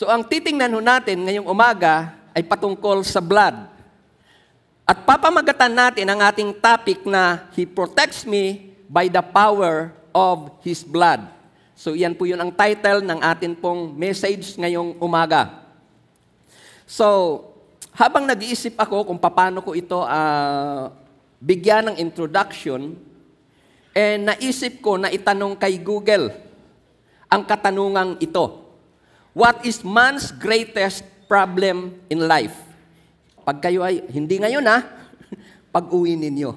So ang titingnan ho natin ngayong umaga ay patungkol sa blood. At papamagatan natin ang ating topic na He protects me by the power of His blood. So iyan po yun ang title ng atin pong message ngayong umaga. So, habang nag-iisip ako kung paano ko ito uh, bigyan ng introduction, eh naisip ko na itanong kay Google ang katanungang ito. What is man's greatest problem in life? Pag kayo ay, hindi ngayon ha, pag-uwi ninyo.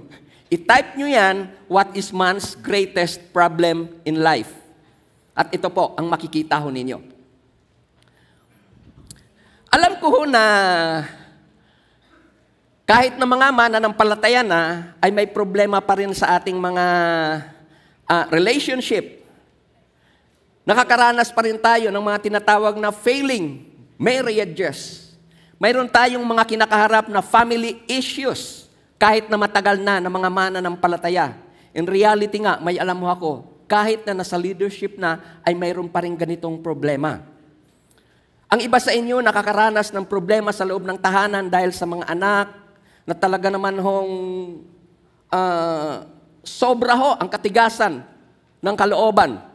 I-type nyo yan, what is man's greatest problem in life? At ito po, ang makikita ho ninyo. Alam ko ho na kahit na mga mananampalataya na, ay may problema pa rin sa ating mga uh, relationship Nakakaranas pa rin tayo ng mga tinatawag na failing marriages. Mayroon tayong mga kinakaharap na family issues kahit na matagal na ng mga mana ng palataya. In reality nga, may alam mo ako, kahit na nasa leadership na, ay mayroon pa rin ganitong problema. Ang iba sa inyo nakakaranas ng problema sa loob ng tahanan dahil sa mga anak na talaga naman hong uh, sobra ho ang katigasan ng kalooban.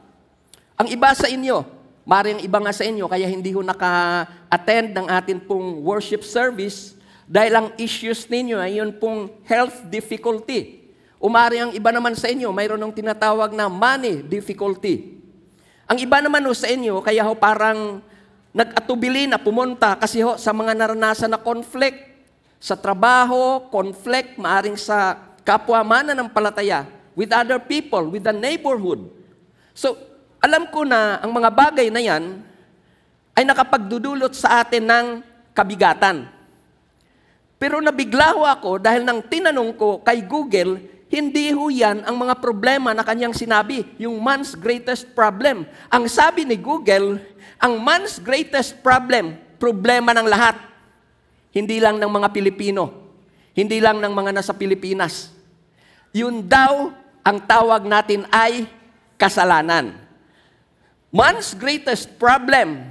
Ang iba sa inyo, ang iba nga sa inyo, kaya hindi ho naka-attend ng atin pong worship service dahil ang issues ninyo ay yun pong health difficulty. Umari ang iba naman sa inyo, mayroon ng tinatawag na money difficulty. Ang iba naman ho sa inyo, kaya ho parang nag-atubili na pumunta kasi ho sa mga naranasan na conflict sa trabaho, conflict, maaring sa kapwa mana ng palataya, with other people, with the neighborhood. So, alam ko na ang mga bagay na yan ay nakapagdudulot sa atin ng kabigatan. Pero nabigla ako dahil nang tinanong ko kay Google, hindi ho yan ang mga problema na kanyang sinabi, yung man's greatest problem. Ang sabi ni Google, ang man's greatest problem, problema ng lahat. Hindi lang ng mga Pilipino. Hindi lang ng mga nasa Pilipinas. Yun daw ang tawag natin ay kasalanan. Man's greatest problem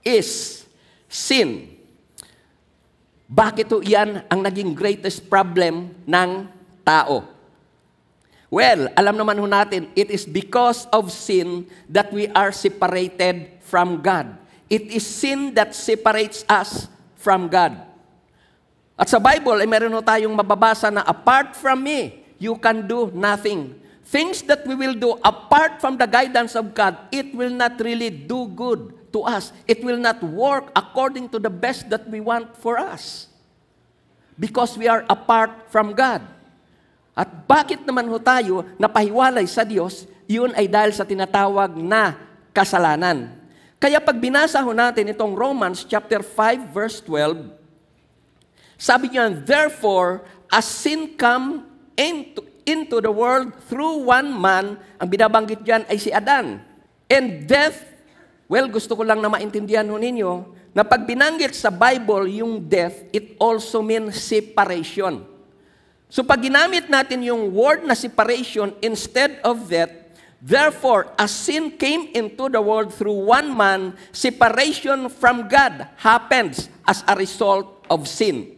is sin. Bakit to iyan ang naging greatest problem ng tao? Well, alam naman ho natin, it is because of sin that we are separated from God. It is sin that separates us from God. At sa Bible, ay meron ho tayong mababasa na, apart from me, you can do nothing things that we will do apart from the guidance of God, it will not really do good to us. It will not work according to the best that we want for us. Because we are apart from God. At bakit naman ho tayo napahiwalay sa Diyos? Yun ay dahil sa tinatawag na kasalanan. Kaya pag binasa ho natin itong Romans chapter 5 verse 12, sabi niya, Therefore, as sin come into, into the world through one man, ang binabanggit dyan ay si Adan. And death, well, gusto ko lang na maintindihan ho ninyo, na pag binanggit sa Bible yung death, it also means separation. So pag ginamit natin yung word na separation instead of death, Therefore, as sin came into the world through one man, separation from God happens as a result of sin.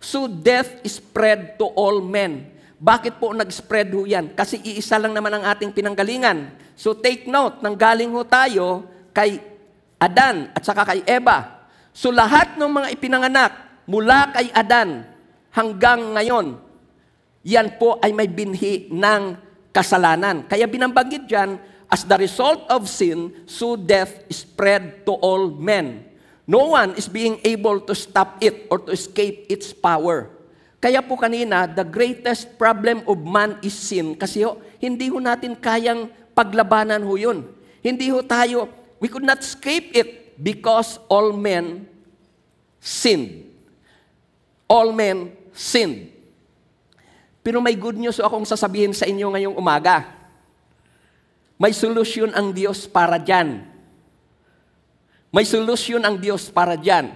So death is spread to all men. Bakit po nag-spread ho yan? Kasi iisa lang naman ang ating pinanggalingan. So take note, nanggaling ho tayo kay Adan at saka kay Eva. So lahat ng mga ipinanganak mula kay Adan hanggang ngayon, yan po ay may binhi ng kasalanan. Kaya binambanggit dyan, as the result of sin, so death spread to all men. No one is being able to stop it or to escape its power. Kaya po kanina, the greatest problem of man is sin. Kasi ho, hindi ho natin kayang paglabanan ho yun. Hindi ho tayo, we could not escape it because all men sin. All men sin. Pero may good news akong sasabihin sa inyo ngayong umaga. May solusyon ang Diyos para dyan. May solusyon ang Diyos para dyan.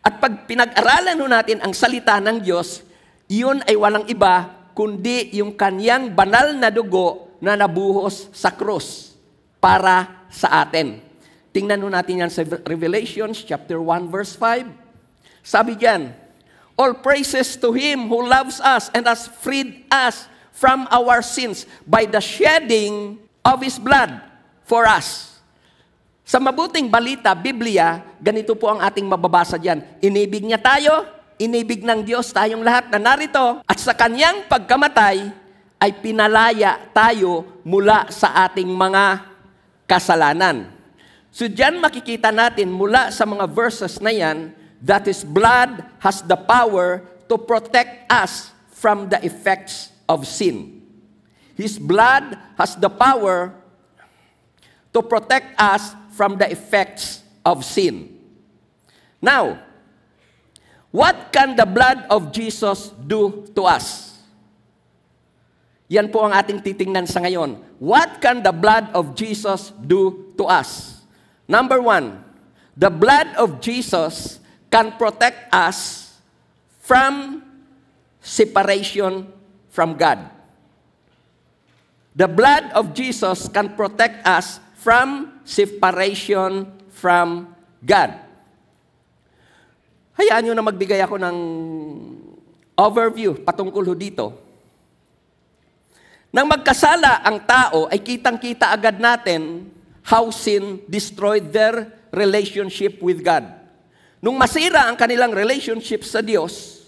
At pag pinag-aralan ho natin ang salita ng Diyos, iyon ay walang iba kundi yung kanyang banal na dugo na nabuhos sa krus para sa atin. Tingnan nun natin yan sa Revelations chapter 1 verse 5. Sabi diyan, All praises to Him who loves us and has freed us from our sins by the shedding of His blood for us. Sa mabuting balita, Biblia, ganito po ang ating mababasa diyan. Inibig niya tayo, inibig ng Diyos tayong lahat na narito at sa kanyang pagkamatay ay pinalaya tayo mula sa ating mga kasalanan. So diyan makikita natin mula sa mga verses na yan, that his blood has the power to protect us from the effects of sin. His blood has the power to protect us from the effects of sin. Now, What can the blood of Jesus do to us? Yan po ang ating titingnan sa ngayon. What can the blood of Jesus do to us? Number one, the blood of Jesus can protect us from separation from God. The blood of Jesus can protect us from separation from God. Hayaan nyo na magbigay ako ng overview patungkol dito. Nang magkasala ang tao, ay kitang-kita agad natin how sin destroyed their relationship with God. Nung masira ang kanilang relationship sa Diyos,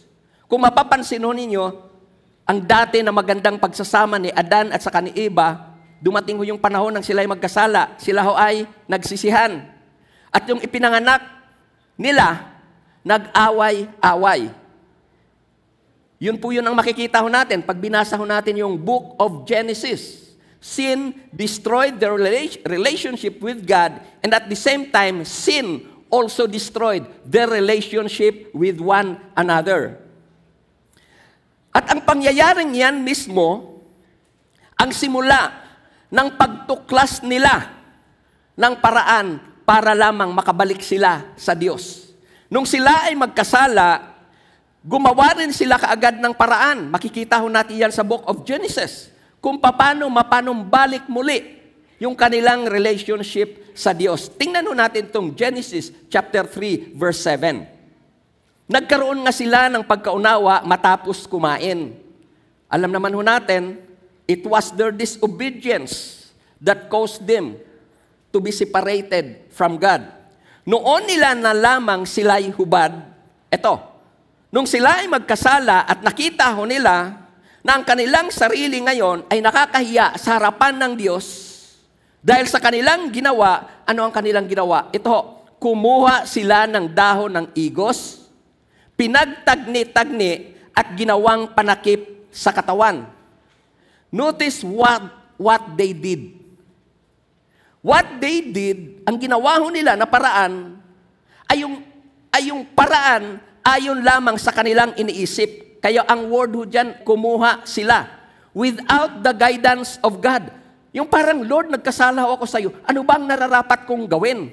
kung mapapansin ho ninyo, ang dati na magandang pagsasama ni Adan at sa kani kaniiba, dumating ho yung panahon sila ay magkasala. Sila ho ay nagsisihan. At yung ipinanganak nila nag-away-away. Yun po yun ang makikita ho natin pag binasa ho natin yung book of Genesis. Sin destroyed their relationship with God and at the same time, sin also destroyed their relationship with one another. At ang pangyayaring yan mismo, ang simula ng pagtuklas nila ng paraan para lamang makabalik sila sa Diyos. Nung sila ay magkasala, gumawa rin sila kaagad ng paraan. Makikita ho natin yan sa Book of Genesis. Kung paano mapanumbalik muli yung kanilang relationship sa Diyos. Tingnan ho natin itong Genesis chapter 3 verse 7. Nagkaroon nga sila ng pagkaunawa matapos kumain. Alam naman ho natin, it was their disobedience that caused them to be separated from God. Noon nila na lamang sila'y hubad. Eto, nung sila ay magkasala at nakita ho nila na ang kanilang sarili ngayon ay nakakahiya sa harapan ng Diyos dahil sa kanilang ginawa, ano ang kanilang ginawa? Ito, kumuha sila ng dahon ng igos, pinagtagni-tagni at ginawang panakip sa katawan. Notice what, what they did. What they did, ang ginawa ho nila na paraan, ay yung, ay yung paraan ayon lamang sa kanilang iniisip. Kaya ang word ho dyan, kumuha sila without the guidance of God. Yung parang, Lord, nagkasala ako sa iyo. Ano bang nararapat kong gawin?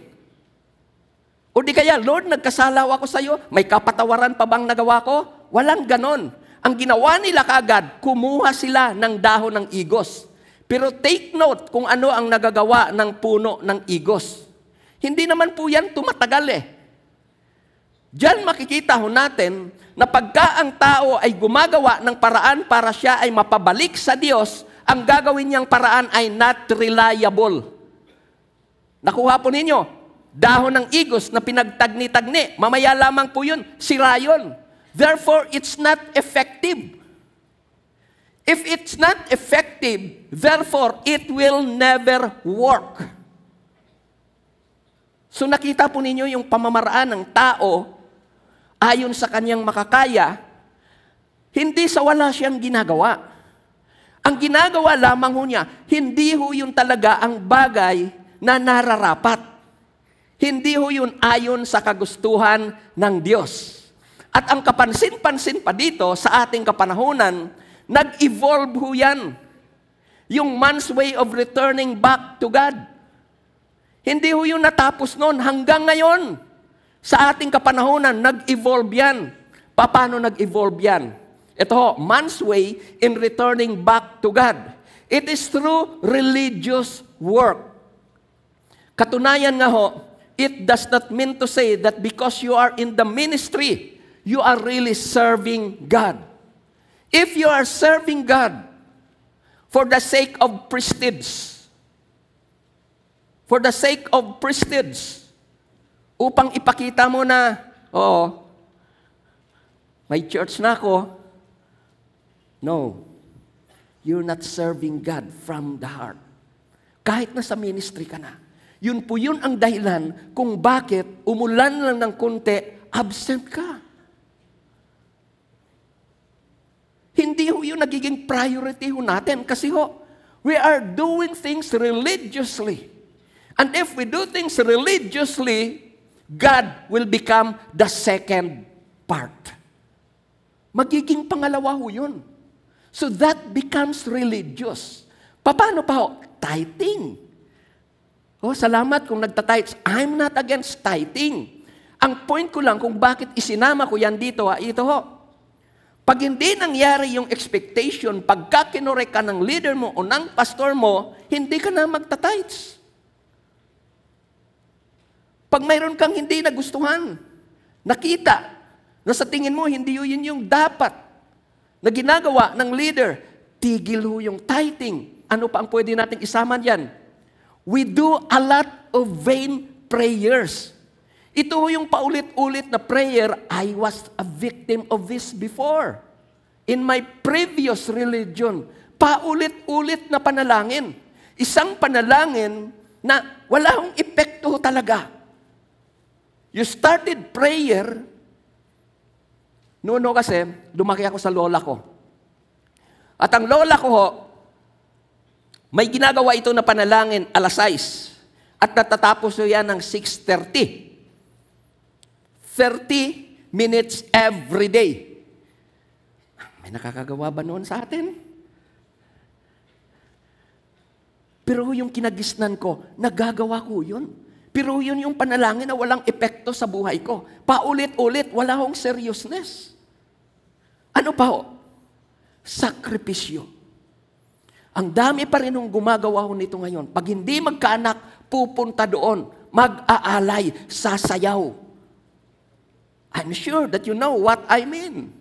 O di kaya, Lord, nagkasala ako sa iyo. May kapatawaran pa bang nagawa ko? Walang ganon. Ang ginawa nila kagad, kumuha sila ng dahon ng igos. Pero take note kung ano ang nagagawa ng puno ng igos. Hindi naman po yan tumatagal eh. Diyan makikita ho natin na pagka ang tao ay gumagawa ng paraan para siya ay mapabalik sa Diyos, ang gagawin niyang paraan ay not reliable. Nakuha po ninyo, dahon ng igos na pinagtagni-tagni. Mamaya lamang po yun, sira yun. Therefore, it's not effective. If it's not effective, therefore, it will never work. So nakita po ninyo yung pamamaraan ng tao ayon sa kanyang makakaya, hindi sa wala siyang ginagawa. Ang ginagawa lamang ho niya, hindi ho yun talaga ang bagay na nararapat. Hindi ho yun ayon sa kagustuhan ng Diyos. At ang kapansin-pansin pa dito sa ating kapanahunan, Nag-evolve ho yan. Yung man's way of returning back to God. Hindi ho yun natapos noon. Hanggang ngayon, sa ating kapanahonan, nag-evolve yan. Paano nag-evolve yan? Ito ho, man's way in returning back to God. It is through religious work. Katunayan nga ho, it does not mean to say that because you are in the ministry, you are really serving God. If you are serving God for the sake of prestige, for the sake of prestige, upang ipakita mo na, oh, may church na ako. No. You're not serving God from the heart. Kahit na sa ministry ka na. Yun po yun ang dahilan kung bakit umulan lang ng konti, absent ka. Hindi ho yun nagiging priority ho natin. Kasi ho, we are doing things religiously. And if we do things religiously, God will become the second part. Magiging pangalawa ho yun. So that becomes religious. Paano pa ho? Tithing. Oh, salamat kung nagtatites. I'm not against tithing. Ang point ko lang kung bakit isinama ko yan dito, ha, ah, ito ho, pag hindi nangyari yung expectation, pagka kinore ka ng leader mo o ng pastor mo, hindi ka na magtatites. Pag mayroon kang hindi nagustuhan, nakita, na sa tingin mo, hindi yun yung dapat na ginagawa ng leader, tigil ho yung tithing. Ano pa ang pwede nating isama diyan? We do a lot of vain prayers. Ito yung paulit-ulit na prayer, I was a victim of this before. In my previous religion, paulit-ulit na panalangin. Isang panalangin na wala akong epekto talaga. You started prayer, noon kasi, lumaki ako sa lola ko. At ang lola ko ho, may ginagawa ito na panalangin alas 6. At natatapos nyo yan ng 6.30. 30 minutes every day. May nakakagawa ba noon sa atin? Pero yung kinagisnan ko, nagagawa ko yun. Pero yun yung panalangin na walang epekto sa buhay ko. Paulit-ulit, wala akong seriousness. Ano pa ho? Sakripisyo. Ang dami pa rin nung gumagawa ho nito ngayon. Pag hindi magkaanak, pupunta doon. Mag-aalay, sasayaw. I'm sure that you know what I mean.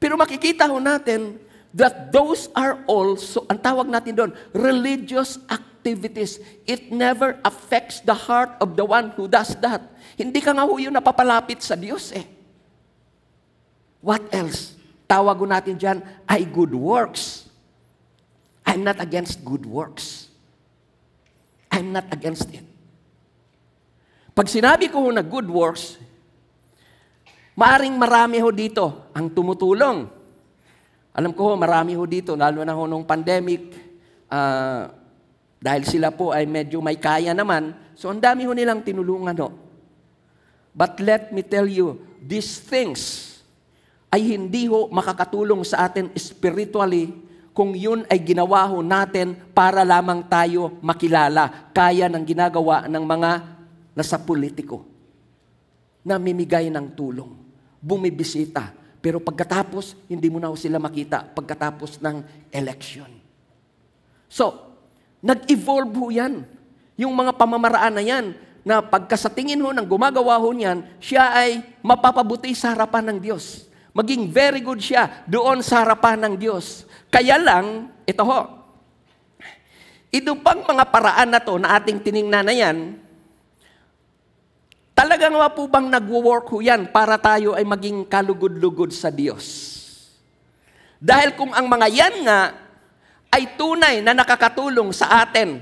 Pero makikita ho natin that those are also, ang tawag natin doon, religious activities. It never affects the heart of the one who does that. Hindi ka nga ho yun napapalapit sa Diyos eh. What else? Tawag ho natin dyan, ay good works. I'm not against good works. I'm not against it. Pag sinabi ko na good works, Maring marami ho dito ang tumutulong. Alam ko ho, marami ho dito, lalo na ho nung pandemic, uh, dahil sila po ay medyo may kaya naman, so ang dami ho nilang tinulungan ho. But let me tell you, these things ay hindi ho makakatulong sa atin spiritually kung yun ay ginawa ho natin para lamang tayo makilala, kaya ng ginagawa ng mga nasa politiko, namimigay ng tulong bumibisita. Pero pagkatapos, hindi mo na sila makita pagkatapos ng election. So, nag-evolve ho yan. Yung mga pamamaraan na yan, na pagkasatingin ho ng gumagawa ho niyan, siya ay mapapabuti sa harapan ng Diyos. Maging very good siya doon sa harapan ng Diyos. Kaya lang, ito ho, ito pang mga paraan na to na ating tiningnan na yan, Talaga nga po bang nagwo-work ho yan para tayo ay maging kalugod-lugod sa Diyos? Dahil kung ang mga yan nga ay tunay na nakakatulong sa atin,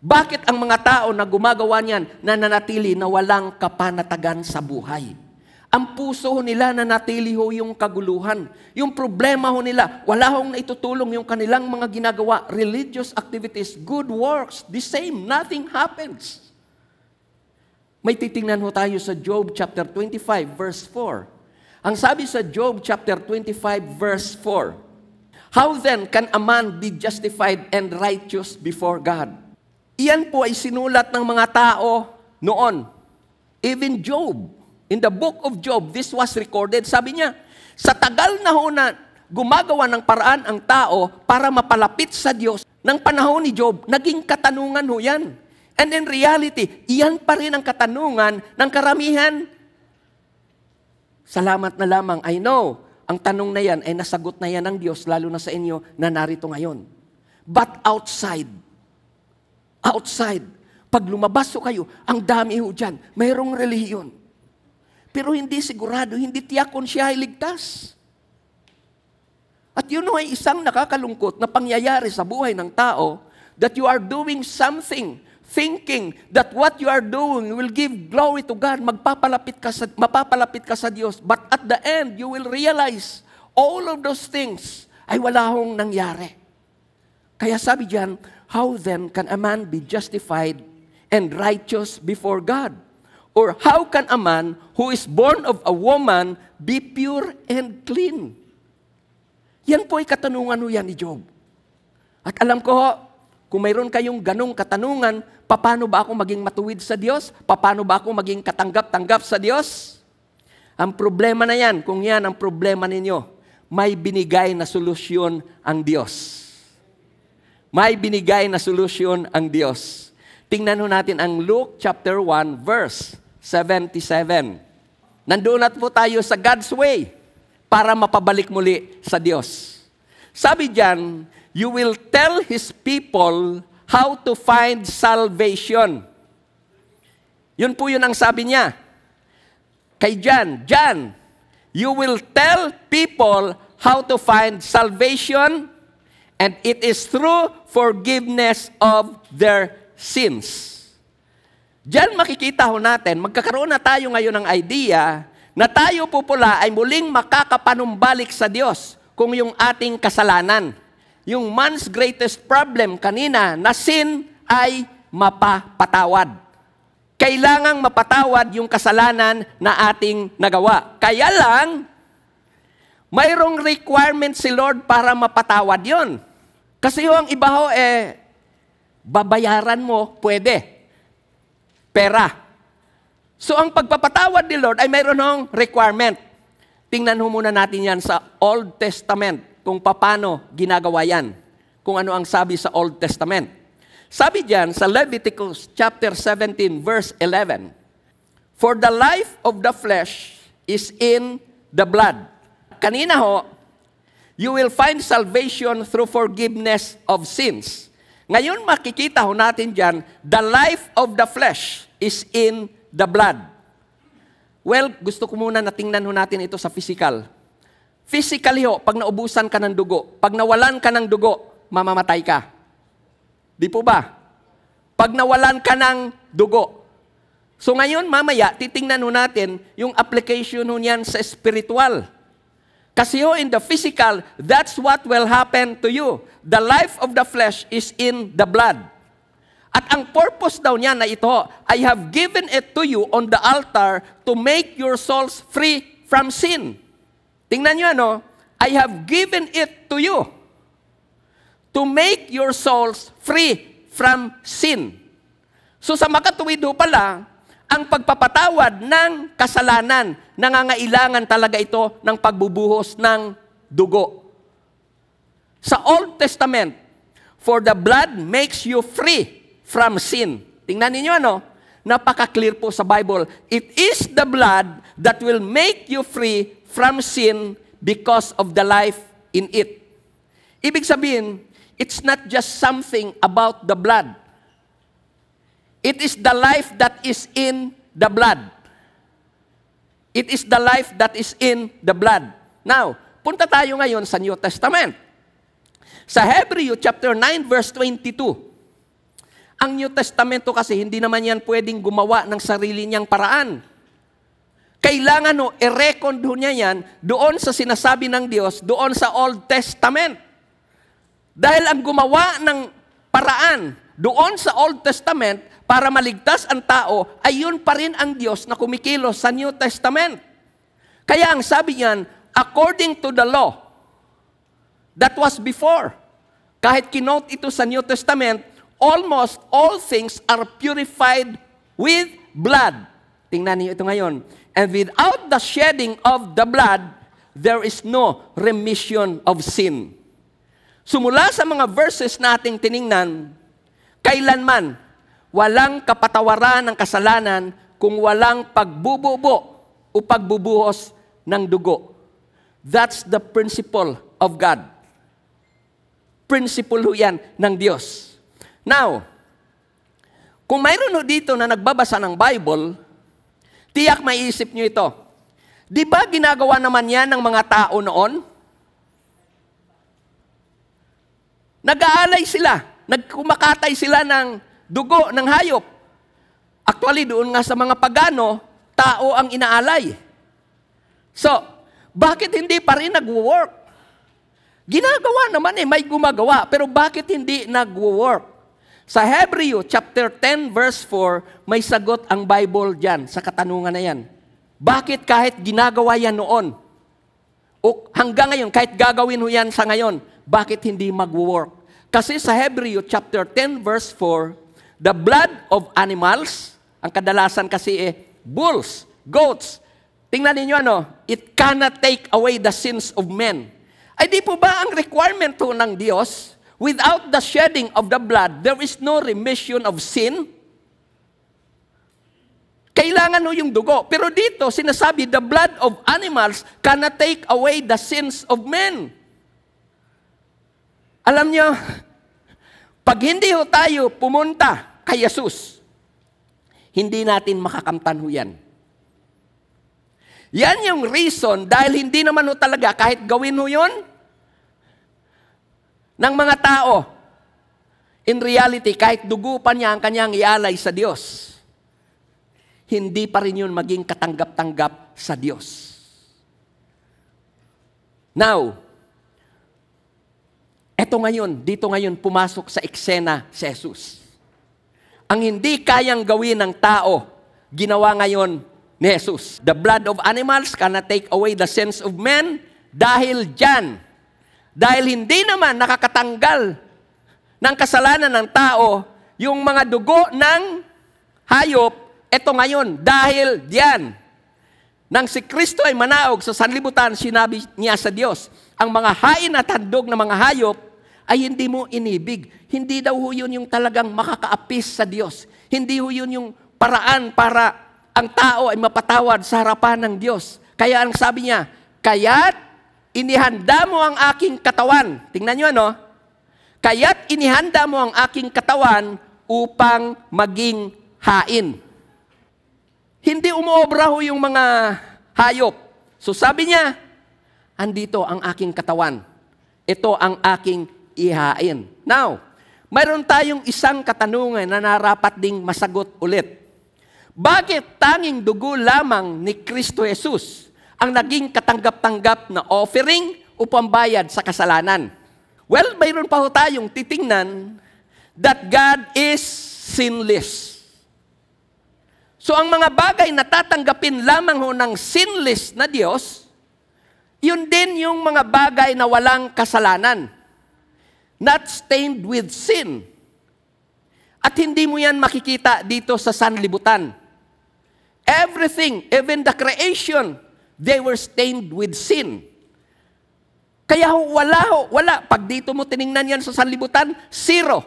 bakit ang mga tao na gumagawa niyan nananatili na walang kapanatagan sa buhay? Ang puso ho nila nanatili ho yung kaguluhan. Yung problema ho nila, wala hong itutulong yung kanilang mga ginagawa. Religious activities, good works, the same, nothing happens. May titingnan ho tayo sa Job chapter 25 verse 4. Ang sabi sa Job chapter 25 verse 4, How then can a man be justified and righteous before God? Iyan po ay sinulat ng mga tao noon. Even Job, in the book of Job, this was recorded. Sabi niya, sa tagal na ho na gumagawa ng paraan ang tao para mapalapit sa Diyos, ng panahon ni Job, naging katanungan ho yan. And in reality, iyan pa rin ang katanungan ng karamihan. Salamat na lamang. I know, ang tanong na yan ay nasagot na yan ng Diyos, lalo na sa inyo na narito ngayon. But outside, outside, pag lumabaso kayo, ang dami ho dyan, mayroong reliyon. Pero hindi sigurado, hindi tiyak kung siya ay ligtas. At yun know, ay isang nakakalungkot na pangyayari sa buhay ng tao that you are doing something thinking that what you are doing will give glory to God, magpapalapit ka sa, mapapalapit ka sa Diyos. But at the end, you will realize all of those things ay wala hong nangyari. Kaya sabi diyan, how then can a man be justified and righteous before God? Or how can a man who is born of a woman be pure and clean? Yan po ay katanungan ho yan ni Job. At alam ko ho, kung mayroon kayong ganong katanungan, paano ba ako maging matuwid sa Diyos? Paano ba ako maging katanggap-tanggap sa Diyos? Ang problema na yan, kung yan ang problema ninyo, may binigay na solusyon ang Diyos. May binigay na solusyon ang Diyos. Tingnan ho natin ang Luke chapter 1 verse 77. Nandoon na po tayo sa God's way para mapabalik muli sa Diyos. Sabi diyan, you will tell His people how to find salvation. Yun po yun ang sabi niya. Kay John, John, you will tell people how to find salvation and it is through forgiveness of their sins. Diyan makikita ho natin, magkakaroon na tayo ngayon ng idea na tayo po pula ay muling makakapanumbalik sa Diyos kung yung ating kasalanan yung man's greatest problem kanina na sin ay mapapatawad. Kailangang mapatawad yung kasalanan na ating nagawa. Kaya lang, mayroong requirement si Lord para mapatawad yon. Kasi yung iba ho, eh, babayaran mo, pwede. Pera. So ang pagpapatawad ni Lord ay mayroon hong requirement. Tingnan ho muna natin yan sa Old Testament kung paano ginagawa yan, kung ano ang sabi sa Old Testament. Sabi diyan sa Leviticus chapter 17 verse 11, For the life of the flesh is in the blood. Kanina ho, you will find salvation through forgiveness of sins. Ngayon makikita ho natin diyan, the life of the flesh is in the blood. Well, gusto ko muna natingnan ho natin ito sa physical. Physically ho, pag naubusan ka ng dugo, pag nawalan ka ng dugo, mamamatay ka. Di po ba? Pag nawalan ka ng dugo. So ngayon, mamaya, titingnan ho natin yung application ho niyan sa spiritual. Kasi ho, in the physical, that's what will happen to you. The life of the flesh is in the blood. At ang purpose daw niya na ito, I have given it to you on the altar to make your souls free from sin. Tingnan nyo ano, I have given it to you to make your souls free from sin. So sa makatuwid pala, ang pagpapatawad ng kasalanan, nangangailangan talaga ito ng pagbubuhos ng dugo. Sa Old Testament, for the blood makes you free from sin. Tingnan niyo ano, napaka-clear po sa Bible. It is the blood that will make you free from sin because of the life in it. Ibig sabihin, it's not just something about the blood. It is the life that is in the blood. It is the life that is in the blood. Now, punta tayo ngayon sa New Testament. Sa Hebreo chapter 9 verse 22. Ang New Testamento kasi hindi naman yan pwedeng gumawa ng sarili niyang paraan. Kailangan no, i-record niya yan doon sa sinasabi ng Diyos, doon sa Old Testament. Dahil ang gumawa ng paraan doon sa Old Testament para maligtas ang tao, ay yun pa rin ang Diyos na kumikilos sa New Testament. Kaya ang sabi niyan, according to the law, that was before. Kahit kinote ito sa New Testament, almost all things are purified with blood. Tingnan niyo ito ngayon And without the shedding of the blood, there is no remission of sin. Sumula so sa mga verses nating tiningnan, kailanman walang kapatawaran ng kasalanan kung walang pagbububo o pagbubuhos ng dugo. That's the principle of God. Principle ho yan ng Diyos. Now, kung mayroon ho dito na nagbabasa ng Bible, Tiyak maisip nyo ito. Di ba ginagawa naman yan ng mga tao noon? Nag-aalay sila. Nagkumakatay sila ng dugo ng hayop. Actually, doon nga sa mga pagano, tao ang inaalay. So, bakit hindi pa rin nag-work? Ginagawa naman eh, may gumagawa. Pero bakit hindi nag-work? Sa Hebreo chapter 10 verse 4, may sagot ang Bible diyan sa katanungan na 'yan. Bakit kahit ginagawa 'yan noon o hanggang ngayon kahit gagawin ho 'yan sa ngayon, bakit hindi magwo-work? Kasi sa Hebreo chapter 10 verse 4, the blood of animals, ang kadalasan kasi eh bulls, goats. Tingnan niyo ano, it cannot take away the sins of men. Ay di po ba ang requirement po ng Diyos without the shedding of the blood, there is no remission of sin. Kailangan ho yung dugo. Pero dito, sinasabi, the blood of animals cannot take away the sins of men. Alam niyo, pag hindi ho tayo pumunta kay Jesus, hindi natin makakamtan ho yan. Yan yung reason dahil hindi naman ho talaga kahit gawin ho yun, ng mga tao. In reality, kahit dugo pa niya ang kanyang ialay sa Diyos, hindi pa rin yun maging katanggap-tanggap sa Diyos. Now, eto ngayon, dito ngayon pumasok sa eksena si Jesus. Ang hindi kayang gawin ng tao, ginawa ngayon ni Jesus. The blood of animals cannot take away the sins of men dahil dyan, dahil hindi naman nakakatanggal ng kasalanan ng tao yung mga dugo ng hayop, eto ngayon, dahil diyan, nang si Kristo ay manaog sa sanlibutan, sinabi niya sa Diyos, ang mga hain at handog ng mga hayop ay hindi mo inibig. Hindi daw ho yun yung talagang makakaapis sa Diyos. Hindi ho yun yung paraan para ang tao ay mapatawad sa harapan ng Diyos. Kaya ang sabi niya, kaya't inihanda mo ang aking katawan. Tingnan nyo ano? Kaya't inihanda mo ang aking katawan upang maging hain. Hindi umuobra ho yung mga hayop. So sabi niya, andito ang aking katawan. Ito ang aking ihain. Now, mayroon tayong isang katanungan na narapat ding masagot ulit. Bakit tanging dugo lamang ni Kristo Jesus ang naging katanggap-tanggap na offering o pambayad sa kasalanan. Well, mayroon pa ho tayong titingnan that God is sinless. So ang mga bagay na tatanggapin lamang ho ng sinless na Diyos, yun din yung mga bagay na walang kasalanan. Not stained with sin. At hindi mo yan makikita dito sa sanlibutan. Everything, even the creation, They were stained with sin. Kaya ho, wala ho, wala. Pag dito mo tiningnan yan sa sanlibutan, zero.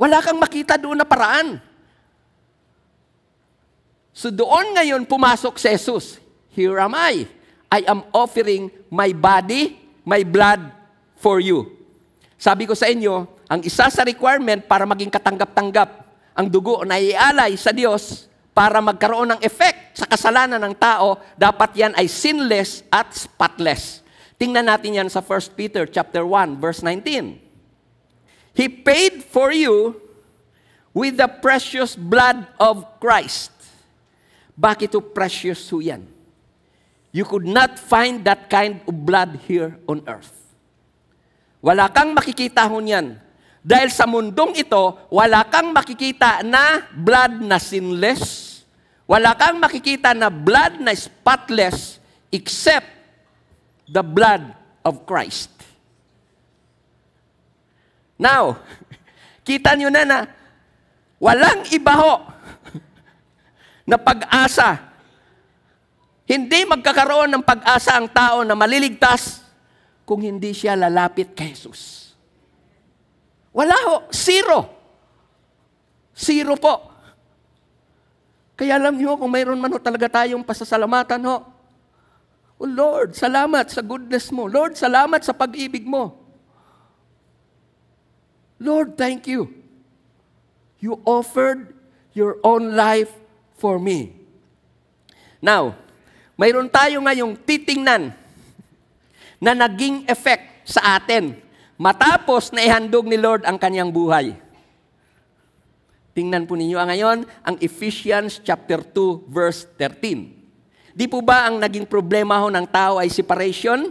Wala kang makita doon na paraan. So doon ngayon pumasok si Jesus. Here am I. I am offering my body, my blood for you. Sabi ko sa inyo, ang isa sa requirement para maging katanggap-tanggap ang dugo na ialay sa Diyos para magkaroon ng effect sa kasalanan ng tao, dapat yan ay sinless at spotless. Tingnan natin yan sa 1 Peter chapter 1 verse 19. He paid for you with the precious blood of Christ. Bakit to precious ho yan? You could not find that kind of blood here on earth. Wala kang makikita ho niyan. Dahil sa mundong ito, wala kang makikita na blood na sinless, wala kang makikita na blood na spotless except the blood of Christ. Now, kita nyo na na walang ibaho na pag-asa. Hindi magkakaroon ng pag-asa ang tao na maliligtas kung hindi siya lalapit kay Jesus. Wala ho, zero. Zero po. Kaya alam niyo, kung mayroon man ho talaga tayong pasasalamatan ho, Oh Lord, salamat sa goodness mo. Lord, salamat sa pag-ibig mo. Lord, thank you. You offered your own life for me. Now, mayroon tayo ngayong titingnan na naging effect sa atin matapos na ihandog ni Lord ang kanyang buhay. Tingnan po ninyo ah, ngayon, ang Ephesians chapter 2 verse 13. Di po ba ang naging problema ho ng tao ay separation?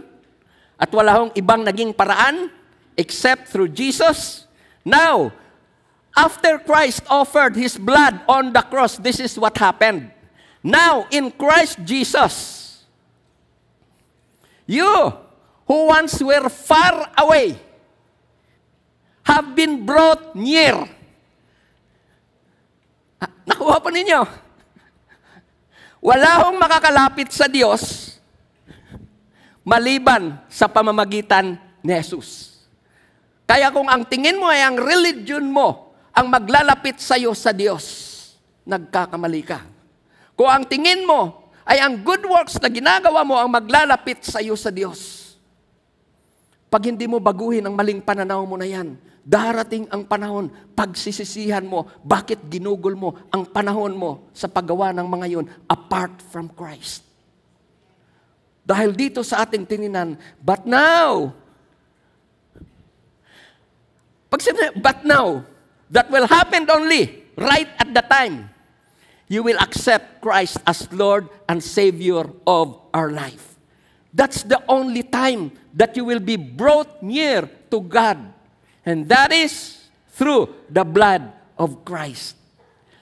At wala hong ibang naging paraan except through Jesus? Now, after Christ offered His blood on the cross, this is what happened. Now, in Christ Jesus, you who once were far away have been brought near Ah, nakuha po ninyo. Wala hong makakalapit sa Diyos maliban sa pamamagitan ni Jesus. Kaya kung ang tingin mo ay ang religion mo ang maglalapit sa iyo sa Diyos, nagkakamali ka. Kung ang tingin mo ay ang good works na ginagawa mo ang maglalapit sa iyo sa Diyos, pag hindi mo baguhin ang maling pananaw mo na yan, darating ang panahon, pagsisisihan mo, bakit ginugol mo ang panahon mo sa paggawa ng mga yun apart from Christ. Dahil dito sa ating tininan, but now, pag sinabi, but now, that will happen only right at the time you will accept Christ as Lord and Savior of our life. That's the only time that you will be brought near to God And that is through the blood of Christ.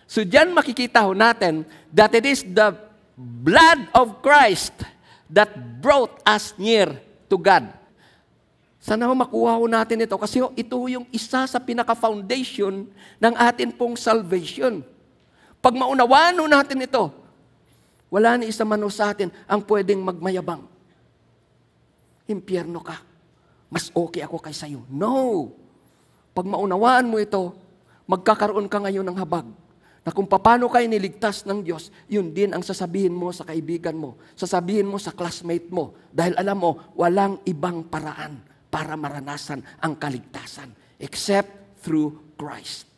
So diyan makikita ho natin that it is the blood of Christ that brought us near to God. Sana ho makuha ho natin ito kasi ho, ito ho yung isa sa pinaka-foundation ng atin pong salvation. Pag maunawaan ho natin ito, wala ni isa man sa atin ang pwedeng magmayabang. Impyerno ka. Mas okay ako kaysa iyo. No! Pag maunawaan mo ito, magkakaroon ka ngayon ng habag na kung paano ka niligtas ng Diyos, yun din ang sasabihin mo sa kaibigan mo, sasabihin mo sa classmate mo, dahil alam mo, walang ibang paraan para maranasan ang kaligtasan except through Christ.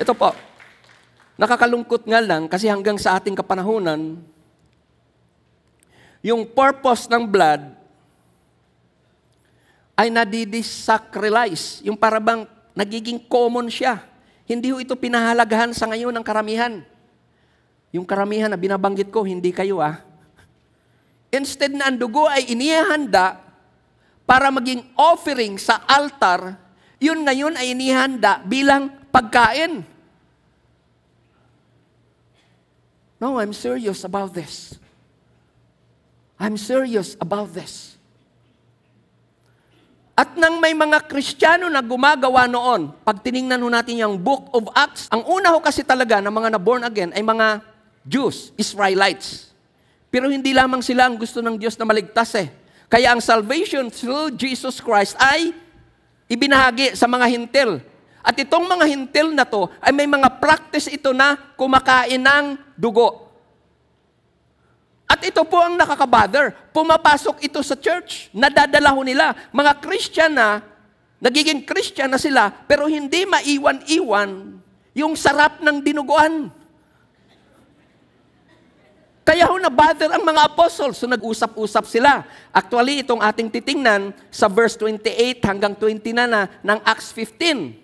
Ito po, nakakalungkot nga lang kasi hanggang sa ating kapanahunan, yung purpose ng blood ay nadidisacralize. Yung parabang nagiging common siya. Hindi ho ito pinahalagahan sa ngayon ng karamihan. Yung karamihan na binabanggit ko, hindi kayo ah. Instead na ang dugo ay inihahanda para maging offering sa altar, yun ngayon ay inihanda bilang pagkain. No, I'm serious about this. I'm serious about this. At nang may mga Kristiyano na gumagawa noon, pag tiningnan ho natin yung Book of Acts, ang una ho kasi talaga ng mga na-born again ay mga Jews, Israelites. Pero hindi lamang sila ang gusto ng Diyos na maligtas eh. Kaya ang salvation through Jesus Christ ay ibinahagi sa mga hintil. At itong mga hintil na to ay may mga practice ito na kumakain ng dugo. At ito po ang nakakabother. Pumapasok ito sa church. Nadadala ho nila. Mga Christian na, nagiging Christian na sila, pero hindi maiwan-iwan yung sarap ng dinuguan. Kaya ho na-bother ang mga apostles. So nag-usap-usap sila. Actually, itong ating titingnan sa verse 28 hanggang 29 na, na ng Acts 15.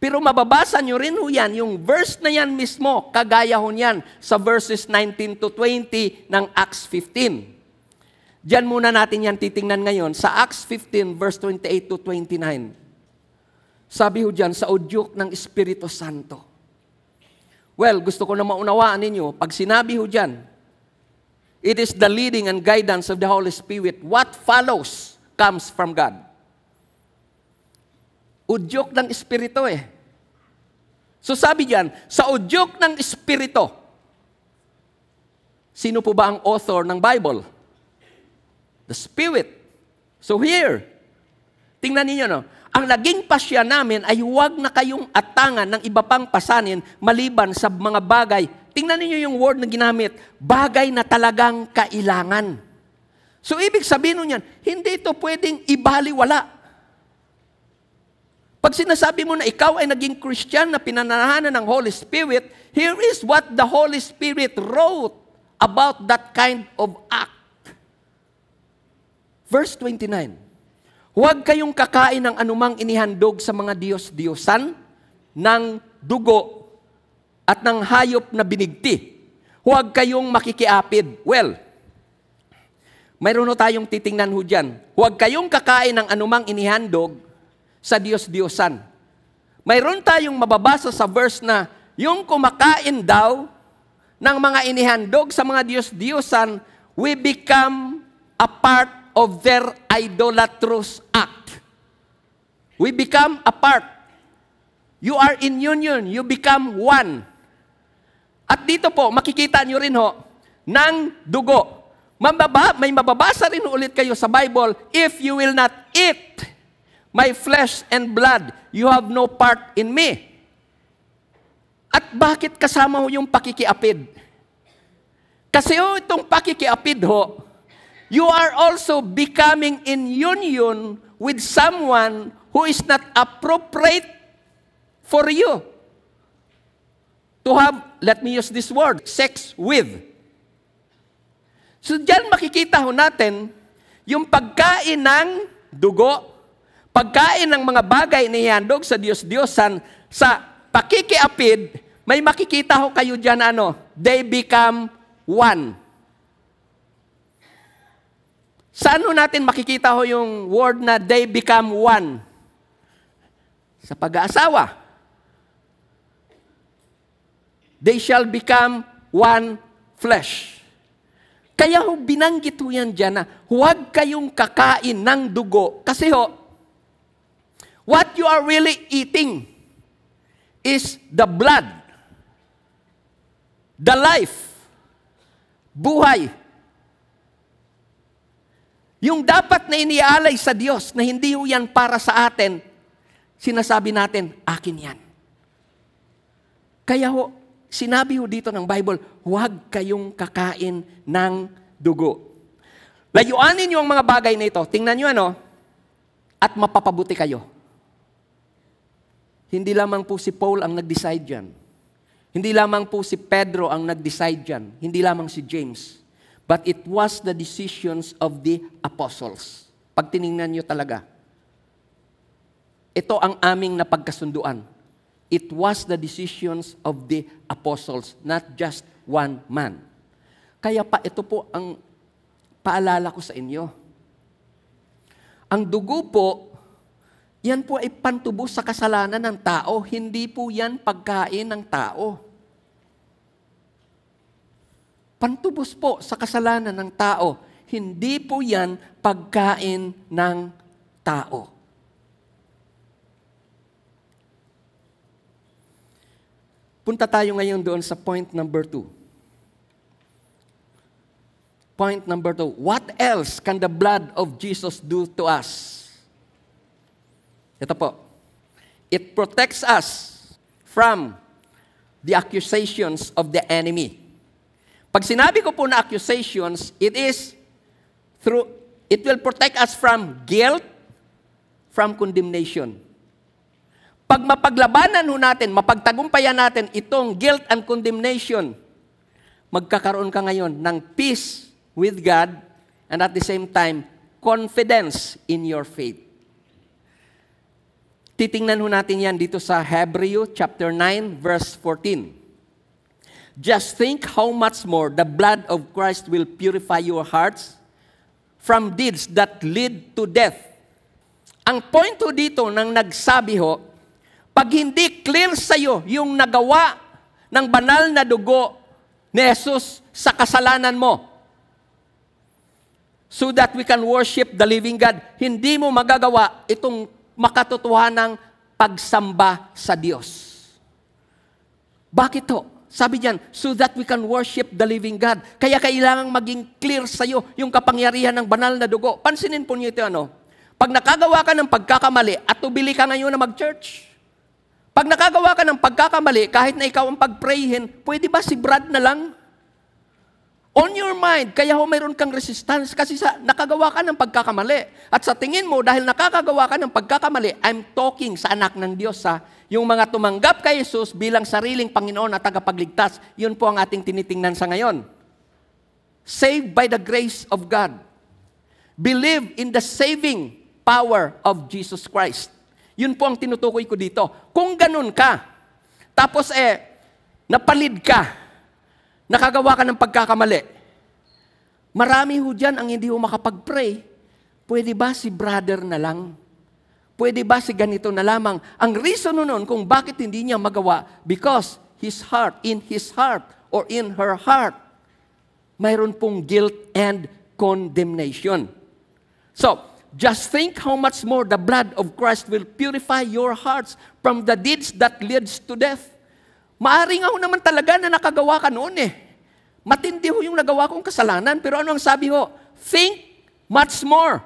Pero mababasa nyo rin ho yan, yung verse na yan mismo, kagaya ho yan sa verses 19 to 20 ng Acts 15. Diyan muna natin yan titingnan ngayon sa Acts 15 verse 28 to 29. Sabi ho dyan, sa udyok ng Espiritu Santo. Well, gusto ko na maunawaan ninyo, pag sinabi ho dyan, it is the leading and guidance of the Holy Spirit. What follows comes from God. Udyok ng Espiritu eh. So sabi diyan, sa udyok ng Espiritu, sino po ba ang author ng Bible? The Spirit. So here, tingnan niyo no, ang naging pasya namin ay huwag na kayong atangan ng iba pang pasanin maliban sa mga bagay. Tingnan niyo yung word na ginamit, bagay na talagang kailangan. So ibig sabihin nun yan, hindi ito pwedeng ibaliwala. Pag sinasabi mo na ikaw ay naging Christian na pinananahanan ng Holy Spirit, here is what the Holy Spirit wrote about that kind of act. Verse 29, Huwag kayong kakain ng anumang inihandog sa mga Diyos-Diyosan ng dugo at ng hayop na binigti. Huwag kayong makikiapid. Well, mayroon tayong titingnan ho dyan. Huwag kayong kakain ng anumang inihandog sa Diyos-Diyosan. Mayroon tayong mababasa sa verse na yung kumakain daw ng mga inihandog sa mga Diyos-Diyosan, we become a part of their idolatrous act. We become a part. You are in union. You become one. At dito po, makikita nyo rin ho, ng dugo. Mababa, may mababasa rin ulit kayo sa Bible, if you will not eat My flesh and blood, you have no part in me. At bakit kasama ho yung pakikiapid? Kasi ho itong pakikiapid ho, you are also becoming in union with someone who is not appropriate for you. To have, let me use this word, sex with. So dyan makikita ho natin yung pagkain ng dugo Pagkain ng mga bagay ni Yandog sa Diyos-Diyosan, sa pakikiapid, may makikita ho kayo dyan ano, they become one. Saan ho natin makikita ho yung word na they become one? Sa pag-aasawa. They shall become one flesh. Kaya ho binanggit ho yan dyan na huwag kayong kakain ng dugo kasi ho, What you are really eating is the blood, the life, buhay. Yung dapat na inialay sa Diyos na hindi ho yan para sa atin, sinasabi natin, akin yan. Kaya ho, sinabi ho dito ng Bible, huwag kayong kakain ng dugo. Layuanin niyo ang mga bagay na ito. Tingnan niyo ano, at mapapabuti kayo. Hindi lamang po si Paul ang nag-decide yan. Hindi lamang po si Pedro ang nag-decide yan. Hindi lamang si James. But it was the decisions of the apostles. Pag tiningnan nyo talaga, ito ang aming napagkasunduan. It was the decisions of the apostles, not just one man. Kaya pa ito po ang paalala ko sa inyo. Ang dugo po yan po ay pantubos sa kasalanan ng tao, hindi po yan pagkain ng tao. Pantubos po sa kasalanan ng tao, hindi po yan pagkain ng tao. Punta tayo ngayon doon sa point number two. Point number two, what else can the blood of Jesus do to us? Ito po. It protects us from the accusations of the enemy. Pag sinabi ko po na accusations, it is through it will protect us from guilt, from condemnation. Pag mapaglabanan ho natin, mapagtagumpayan natin itong guilt and condemnation, magkakaroon ka ngayon ng peace with God and at the same time, confidence in your faith. Titingnan ho natin yan dito sa Hebreo chapter 9 verse 14. Just think how much more the blood of Christ will purify your hearts from deeds that lead to death. Ang point ho dito ng nagsabi ho, pag hindi clear sa iyo yung nagawa ng banal na dugo ni Jesus sa kasalanan mo, so that we can worship the living God, hindi mo magagawa itong ng pagsamba sa Diyos. Bakit to? Sabi diyan, so that we can worship the living God. Kaya kailangang maging clear sa iyo yung kapangyarihan ng banal na dugo. Pansinin po niyo ito ano. Pag nakagawa ka ng pagkakamali at tubili ka ngayon na mag-church, pag nakagawa ka ng pagkakamali, kahit na ikaw ang pagprayhin, pwede ba si Brad na lang? on your mind, kaya ho mayroon kang resistance kasi sa, nakagawa ka ng pagkakamali. At sa tingin mo, dahil nakakagawa ka ng pagkakamali, I'm talking sa anak ng Diyos, sa Yung mga tumanggap kay Jesus bilang sariling Panginoon at tagapagligtas, yun po ang ating tinitingnan sa ngayon. Saved by the grace of God. Believe in the saving power of Jesus Christ. Yun po ang tinutukoy ko dito. Kung ganun ka, tapos eh, napalid ka, nakagawa ka ng pagkakamali. Marami ho dyan ang hindi ho makapag-pray. Pwede ba si brother na lang? Pwede ba si ganito na lamang? Ang reason noon kung bakit hindi niya magawa, because his heart, in his heart, or in her heart, mayroon pong guilt and condemnation. So, just think how much more the blood of Christ will purify your hearts from the deeds that leads to death. Maaring ako naman talaga na nakagawa ka noon eh. Matindi ho yung nagawa kong kasalanan. Pero ano ang sabi ho? Think much more.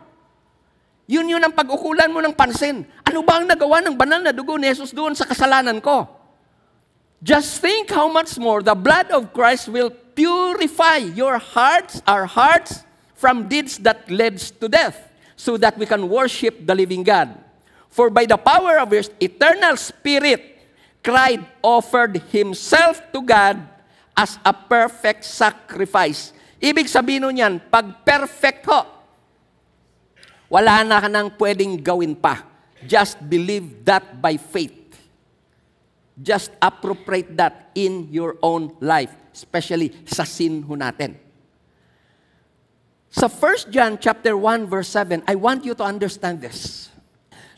Yun yun ang pag-ukulan mo ng pansin. Ano ba ang nagawa ng banal na dugo ni Jesus doon sa kasalanan ko? Just think how much more the blood of Christ will purify your hearts, our hearts, from deeds that leads to death, so that we can worship the living God. For by the power of His eternal Spirit, cried, offered himself to God as a perfect sacrifice. Ibig sabihin nun yan, pag perfect ho, wala na ka nang pwedeng gawin pa. Just believe that by faith. Just appropriate that in your own life, especially sa sin ho natin. Sa 1 John chapter 1 verse 7, I want you to understand this.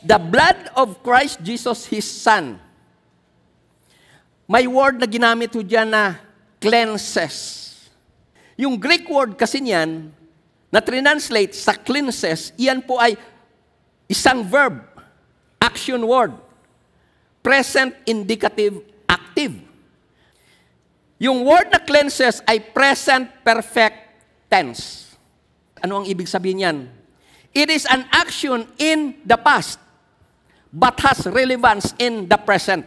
The blood of Christ Jesus his son may word na ginamit ho dyan na cleanses. Yung Greek word kasi niyan, na translate sa cleanses, iyan po ay isang verb, action word, present indicative active. Yung word na cleanses ay present perfect tense. Ano ang ibig sabihin niyan? It is an action in the past but has relevance in the present.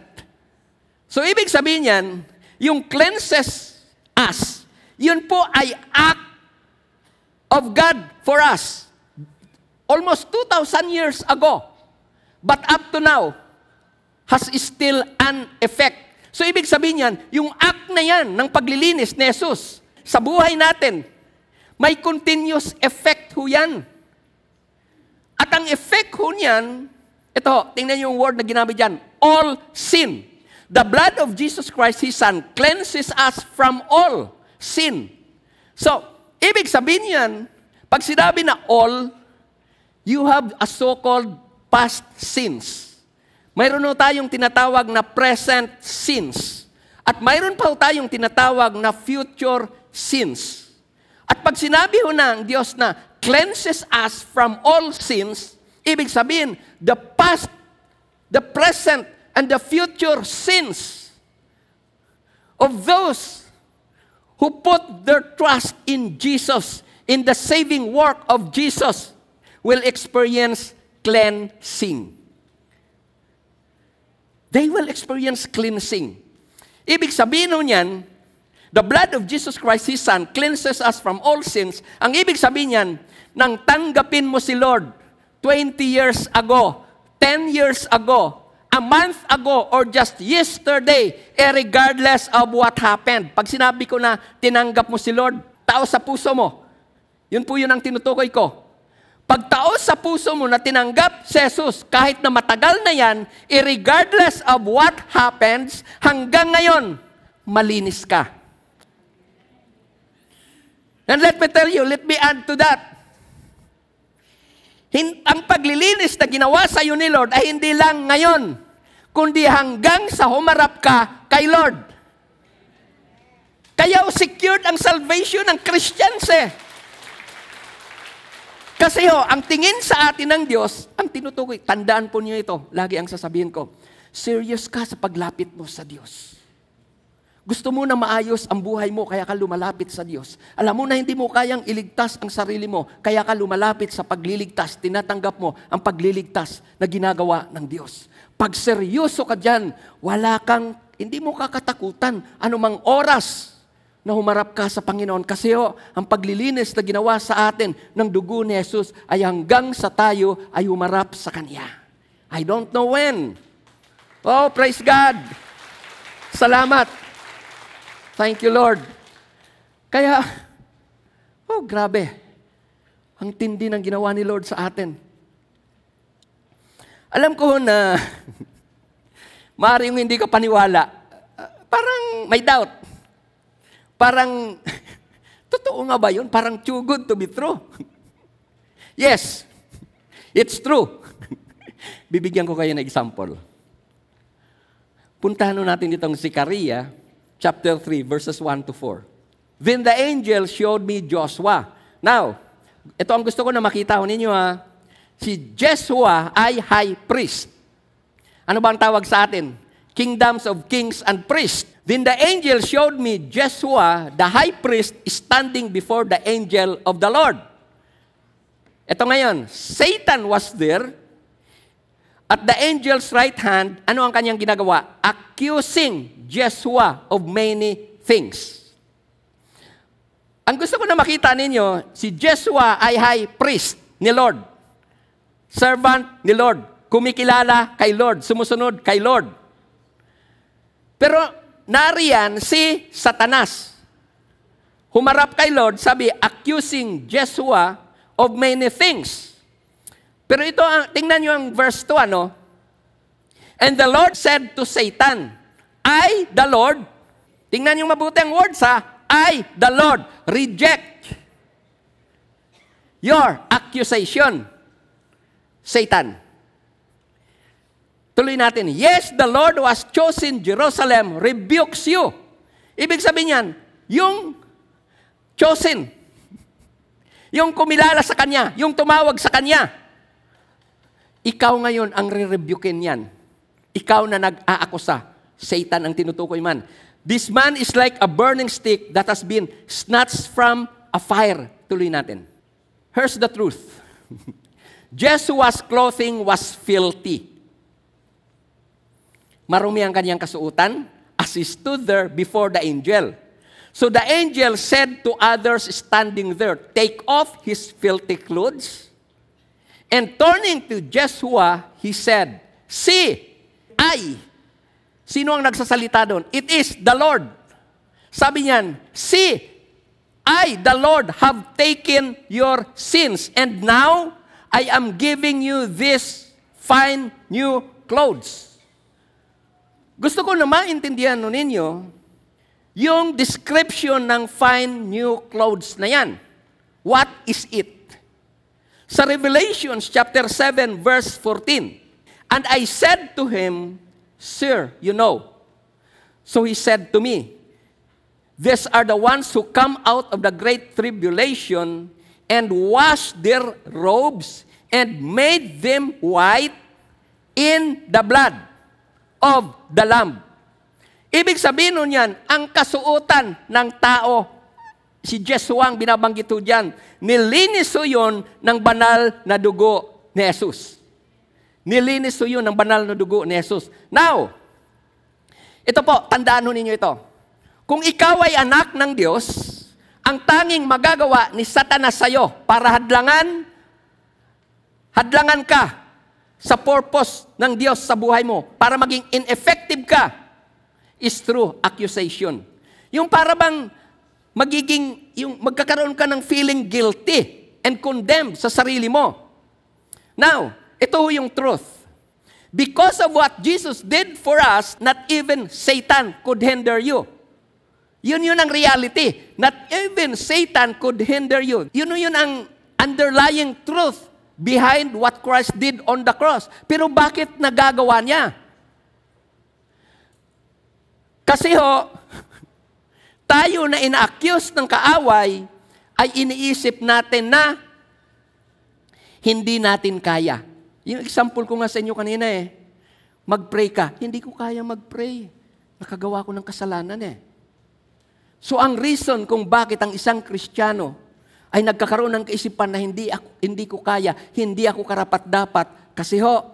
So, ibig sabihin niyan, yung cleanses us, yun po ay act of God for us. Almost 2,000 years ago. But up to now, has still an effect. So, ibig sabihin niyan, yung act na yan ng paglilinis ni Jesus sa buhay natin, may continuous effect ho yan. At ang effect ho niyan, ito, tingnan yung word na ginamit dyan, all sin. The blood of Jesus Christ, His Son, cleanses us from all sin. So, ibig sabihin yan, pag sinabi na all, you have a so-called past sins. Mayroon na tayong tinatawag na present sins. At mayroon pa tayong tinatawag na future sins. At pag sinabi ho ng Diyos na cleanses us from all sins, ibig sabihin, the past, the present, and the future sins of those who put their trust in Jesus, in the saving work of Jesus, will experience cleansing. They will experience cleansing. Ibig sabihin nun yan, the blood of Jesus Christ, His Son, cleanses us from all sins. Ang ibig sabihin niyan, nang tanggapin mo si Lord 20 years ago, 10 years ago, a month ago or just yesterday, eh regardless of what happened. Pag sinabi ko na tinanggap mo si Lord, tao sa puso mo. Yun po yun ang tinutukoy ko. Pag Pagtaos sa puso mo na tinanggap si Jesus, kahit na matagal na yan, eh, regardless of what happens, hanggang ngayon, malinis ka. And let me tell you, let me add to that. Hin- ang paglilinis na ginawa sa iyo ni Lord ay hindi lang ngayon kundi hanggang sa humarap ka kay Lord. Kaya secured ang salvation ng Christians eh. Kasi ho, ang tingin sa atin ng Diyos, ang tinutukoy, tandaan po niyo ito, lagi ang sasabihin ko, serious ka sa paglapit mo sa Diyos. Gusto mo na maayos ang buhay mo, kaya ka lumalapit sa Diyos. Alam mo na hindi mo kayang iligtas ang sarili mo, kaya ka lumalapit sa pagliligtas, tinatanggap mo ang pagliligtas na ginagawa ng Diyos. Pag seryoso ka dyan, wala kang, hindi mo kakatakutan anumang oras na humarap ka sa Panginoon. Kasi ho, ang paglilinis na ginawa sa atin ng dugo ni Jesus ay hanggang sa tayo ay humarap sa Kanya. I don't know when. Oh, praise God! Salamat! Thank you, Lord. Kaya, oh, grabe. Ang tindi ng ginawa ni Lord sa atin. Alam ko na maaaring hindi ka paniwala. Parang may doubt. Parang, totoo nga ba yun? Parang too good to be true. yes, it's true. Bibigyan ko kayo ng example. Puntahan natin itong si Karia, chapter 3, verses 1 to 4. Then the angel showed me Joshua. Now, ito ang gusto ko na makita ko ninyo ha si Jeshua ay high priest. Ano ba ang tawag sa atin? Kingdoms of kings and priests. Then the angel showed me Jeshua, the high priest, standing before the angel of the Lord. Ito ngayon, Satan was there at the angel's right hand. Ano ang kanyang ginagawa? Accusing Jeshua of many things. Ang gusto ko na makita ninyo, si Jeshua ay high priest ni Lord. Servant ni Lord. Kumikilala kay Lord. Sumusunod kay Lord. Pero nariyan si Satanas. Humarap kay Lord, sabi, accusing Joshua of many things. Pero ito, ang ah, tingnan nyo ang verse 2, ano? And the Lord said to Satan, I, the Lord, tingnan yung mabuti ang words ha, I, the Lord, reject your accusation Satan. Tuloy natin, Yes, the Lord was chosen Jerusalem rebukes you. Ibig sabihin niyan, yung chosen, yung kumilala sa Kanya, yung tumawag sa Kanya, ikaw ngayon ang re-rebukein yan. Ikaw na nag-aakusa. Satan ang tinutukoy man. This man is like a burning stick that has been snatched from a fire. Tuloy natin. Here's the truth. Jeshua's clothing was filthy. Marumi ang kanyang kasuotan as he stood there before the angel. So the angel said to others standing there, Take off his filthy clothes. And turning to Joshua, he said, See, I. Sino ang nagsasalita doon? It is the Lord. Sabi niyan, See, I, the Lord, have taken your sins. And now, I am giving you this fine new clothes. Gusto ko na maintindihan ninyo yung description ng fine new clothes na yan. What is it? Sa Revelations chapter 7 verse 14, And I said to him, Sir, you know. So he said to me, These are the ones who come out of the great tribulation, and washed their robes and made them white in the blood of the Lamb. Ibig sabihin nun yan, ang kasuotan ng tao, si Jesua ang binabanggit dyan, nilinis ho yun ng banal na dugo ni Jesus. Nilinis ho yun ng banal na dugo ni Jesus. Now, ito po, tandaan ho ninyo ito. Kung ikaw ay anak ng Diyos, ang tanging magagawa ni Satanas sa iyo para hadlangan, hadlangan ka sa purpose ng Diyos sa buhay mo para maging ineffective ka is through accusation. Yung para bang magiging, yung magkakaroon ka ng feeling guilty and condemned sa sarili mo. Now, ito yung truth. Because of what Jesus did for us, not even Satan could hinder you. Yun yun ang reality. Not even Satan could hinder you. Yun yun ang underlying truth behind what Christ did on the cross. Pero bakit nagagawa niya? Kasi ho, tayo na ina-accuse ng kaaway ay iniisip natin na hindi natin kaya. Yung example ko nga sa inyo kanina eh, mag-pray ka. Hindi ko kaya mag-pray. Nakagawa ko ng kasalanan eh. So ang reason kung bakit ang isang Kristiyano ay nagkakaroon ng kaisipan na hindi, ako, hindi ko kaya, hindi ako karapat-dapat, kasi ho,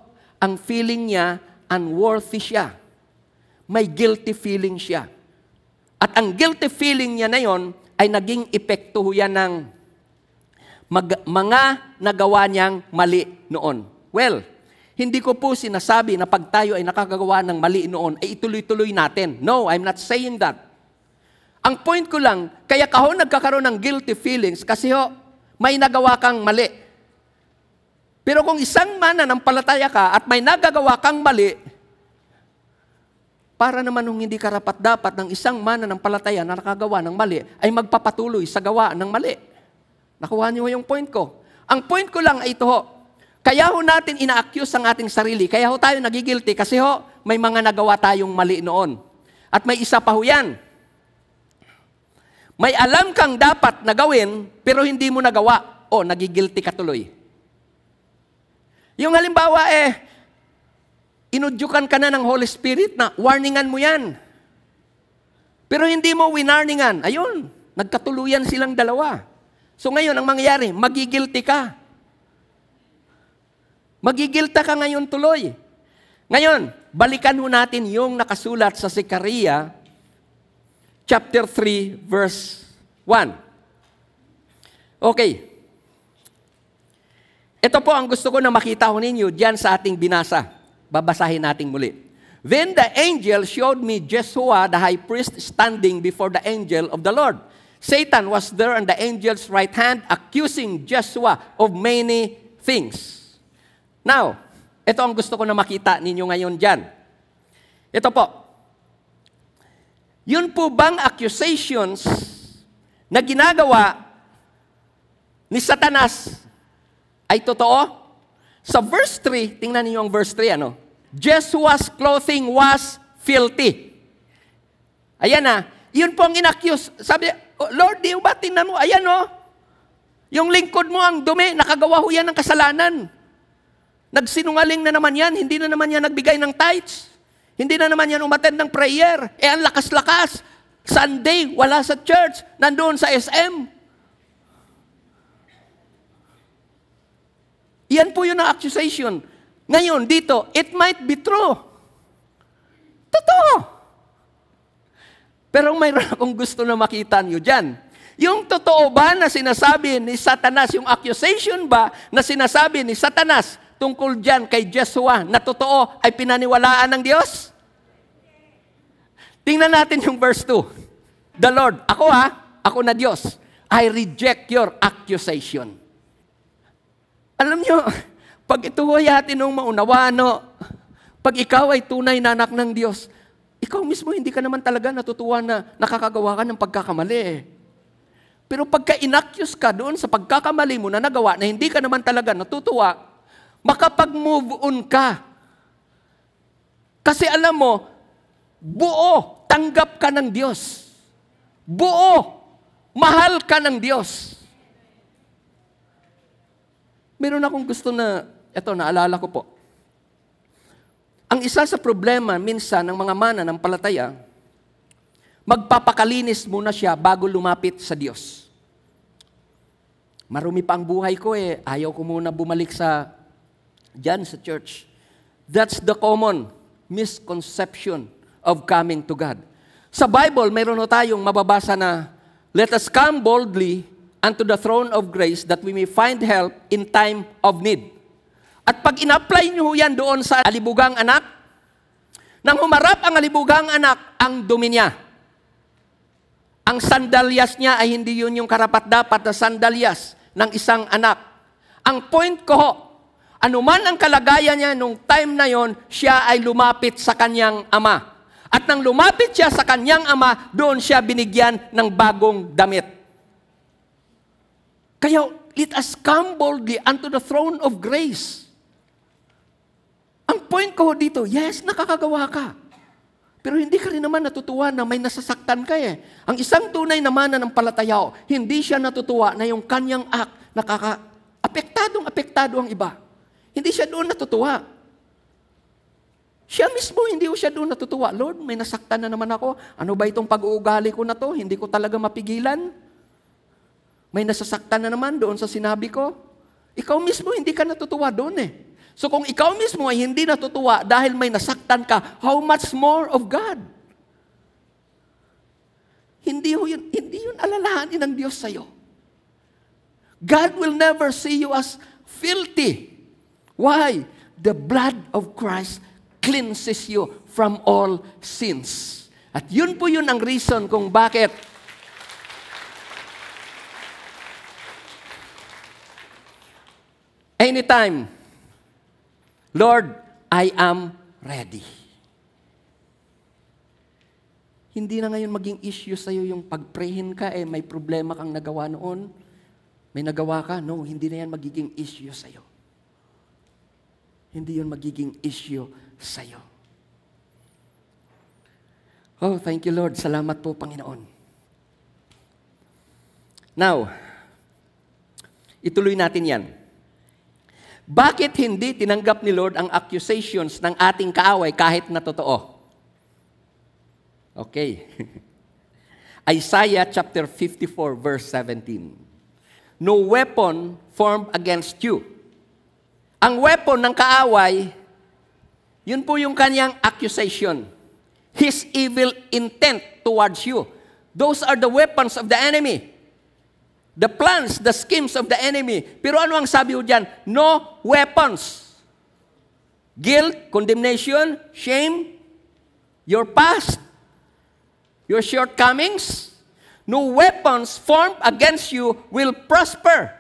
ang feeling niya, unworthy siya. May guilty feeling siya. At ang guilty feeling niya na yon ay naging epekto yan ng mag, mga nagawa niyang mali noon. Well, hindi ko po sinasabi na pag tayo ay nakakagawa ng mali noon, ay ituloy-tuloy natin. No, I'm not saying that. Ang point ko lang, kaya ka ho nagkakaroon ng guilty feelings kasi ho, may nagawa kang mali. Pero kung isang mananampalataya ka at may nagagawa kang mali, para naman kung hindi karapat dapat ng isang mananampalataya na nakagawa ng mali, ay magpapatuloy sa gawa ng mali. Nakuha niyo yung point ko. Ang point ko lang ay ito ho, kaya ho natin ina-accuse ang ating sarili, kaya ho tayo nagigilty kasi ho, may mga nagawa tayong mali noon. At may isa pa ho yan, may alam kang dapat na gawin, pero hindi mo nagawa. O, nagigilty ka tuloy. Yung halimbawa eh, inudyukan ka na ng Holy Spirit na warningan mo yan. Pero hindi mo winarningan. Ayun, nagkatuluyan silang dalawa. So ngayon, ang mangyayari, magigilty ka. Magigilta ka ngayon tuloy. Ngayon, balikan ho natin yung nakasulat sa Sikaria chapter 3, verse 1. Okay. Ito po ang gusto ko na makita ho ninyo diyan sa ating binasa. Babasahin natin muli. Then the angel showed me Jeshua, the high priest standing before the angel of the Lord. Satan was there on the angel's right hand accusing Jeshua of many things. Now, ito ang gusto ko na makita ninyo ngayon diyan. Ito po, yun po bang accusations na ginagawa ni Satanas ay totoo? Sa verse 3, tingnan niyo ang verse 3, ano? Jeshua's clothing was filthy. Ayan na. Ah. Yun po ang inaccuse. Sabi, oh, Lord, di ba tingnan mo? Ayan o. Oh. Yung lingkod mo ang dumi, nakagawa ho yan ng kasalanan. Nagsinungaling na naman yan, hindi na naman yan nagbigay ng tithes. Hindi na naman yan umattend ng prayer. Eh, ang lakas-lakas. Sunday, wala sa church. Nandoon sa SM. Iyan po yun ang accusation. Ngayon, dito, it might be true. Totoo. Pero mayroon akong gusto na makita nyo dyan. Yung totoo ba na sinasabi ni Satanas, yung accusation ba na sinasabi ni Satanas tungkol dyan kay Joshua na totoo ay pinaniwalaan ng Diyos? Tingnan natin yung verse 2. The Lord, ako ha, ako na Diyos, I reject your accusation. Alam nyo, pag ito ay atin nung maunawano, pag ikaw ay tunay na anak ng Diyos, ikaw mismo hindi ka naman talaga natutuwa na nakakagawa ka ng pagkakamali eh. Pero pagka inaccuse ka doon sa pagkakamali mo na nagawa na hindi ka naman talaga natutuwa, makapag-move on ka. Kasi alam mo, buo, tanggap ka ng Diyos. Buo, mahal ka ng Diyos. Meron akong gusto na, ito, naalala ko po. Ang isa sa problema minsan ng mga mana ng palataya, magpapakalinis muna siya bago lumapit sa Diyos. Marumi pa ang buhay ko eh. Ayaw ko muna bumalik sa Diyan sa church. That's the common misconception of coming to God. Sa Bible, mayroon na tayong mababasa na, Let us come boldly unto the throne of grace that we may find help in time of need. At pag in-apply nyo yan doon sa alibugang anak, nang humarap ang alibugang anak, ang dumi niya. Ang sandalyas niya ay hindi yun yung karapat-dapat na sandalyas ng isang anak. Ang point ko Anuman ang kalagayan niya nung time na yon, siya ay lumapit sa kanyang ama. At nang lumapit siya sa kanyang ama, doon siya binigyan ng bagong damit. Kaya let us come boldly unto the throne of grace. Ang point ko dito, yes, nakakagawa ka. Pero hindi ka rin naman natutuwa na may nasasaktan ka eh. Ang isang tunay na mana ng palataya, hindi siya natutuwa na yung kanyang act nakaka apektadong apektado ang iba. Hindi siya doon natutuwa. Siya mismo, hindi siya doon natutuwa. Lord, may nasaktan na naman ako. Ano ba itong pag-uugali ko na to? Hindi ko talaga mapigilan. May nasasaktan na naman doon sa sinabi ko. Ikaw mismo, hindi ka natutuwa doon eh. So kung ikaw mismo ay hindi natutuwa dahil may nasaktan ka, how much more of God? Hindi yun, hindi yun alalahanin ng Diyos sa'yo. God will never see you as filthy. Why? The blood of Christ cleanses you from all sins. At yun po yun ang reason kung bakit anytime, Lord, I am ready. Hindi na ngayon maging issue sa'yo yung pagprehin ka, eh may problema kang nagawa noon, may nagawa ka, no, hindi na yan magiging issue sa'yo. Hindi yun magiging issue sa iyo. Oh, thank you Lord. Salamat po, Panginoon. Now, ituloy natin yan. Bakit hindi tinanggap ni Lord ang accusations ng ating kaaway kahit na totoo? Okay. Isaiah chapter 54 verse 17. No weapon formed against you ang weapon ng kaaway, yun po yung kanyang accusation. His evil intent towards you. Those are the weapons of the enemy. The plans, the schemes of the enemy. Pero ano ang sabi ko dyan? No weapons. Guilt, condemnation, shame, your past, your shortcomings, no weapons formed against you will prosper.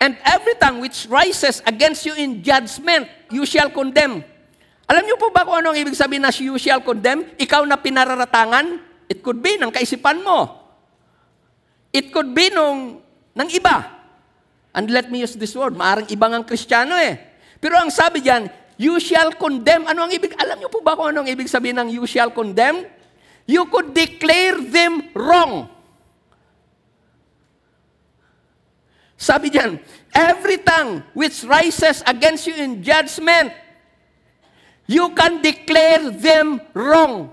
And every tongue which rises against you in judgment, you shall condemn. Alam niyo po ba kung ano ang ibig sabihin na you shall condemn? Ikaw na pinararatangan? It could be ng kaisipan mo. It could be nung, ng iba. And let me use this word. Maarang ibang ang kristyano eh. Pero ang sabi diyan, you shall condemn. Ano ang ibig? Alam niyo po ba kung ano ang ibig sabihin ng you shall condemn? You could declare them wrong. Sabi diyan, every tongue which rises against you in judgment, you can declare them wrong.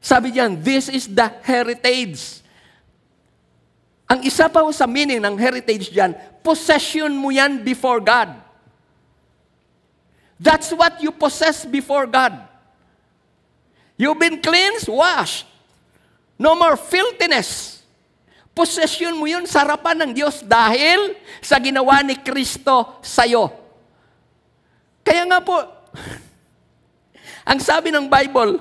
Sabi diyan, this is the heritage. Ang isa pa sa meaning ng heritage diyan, possession mo yan before God. That's what you possess before God. You've been cleansed, washed. No more filthiness. Possession mo yun sa harapan ng Diyos dahil sa ginawa ni Kristo sa'yo. Kaya nga po, ang sabi ng Bible,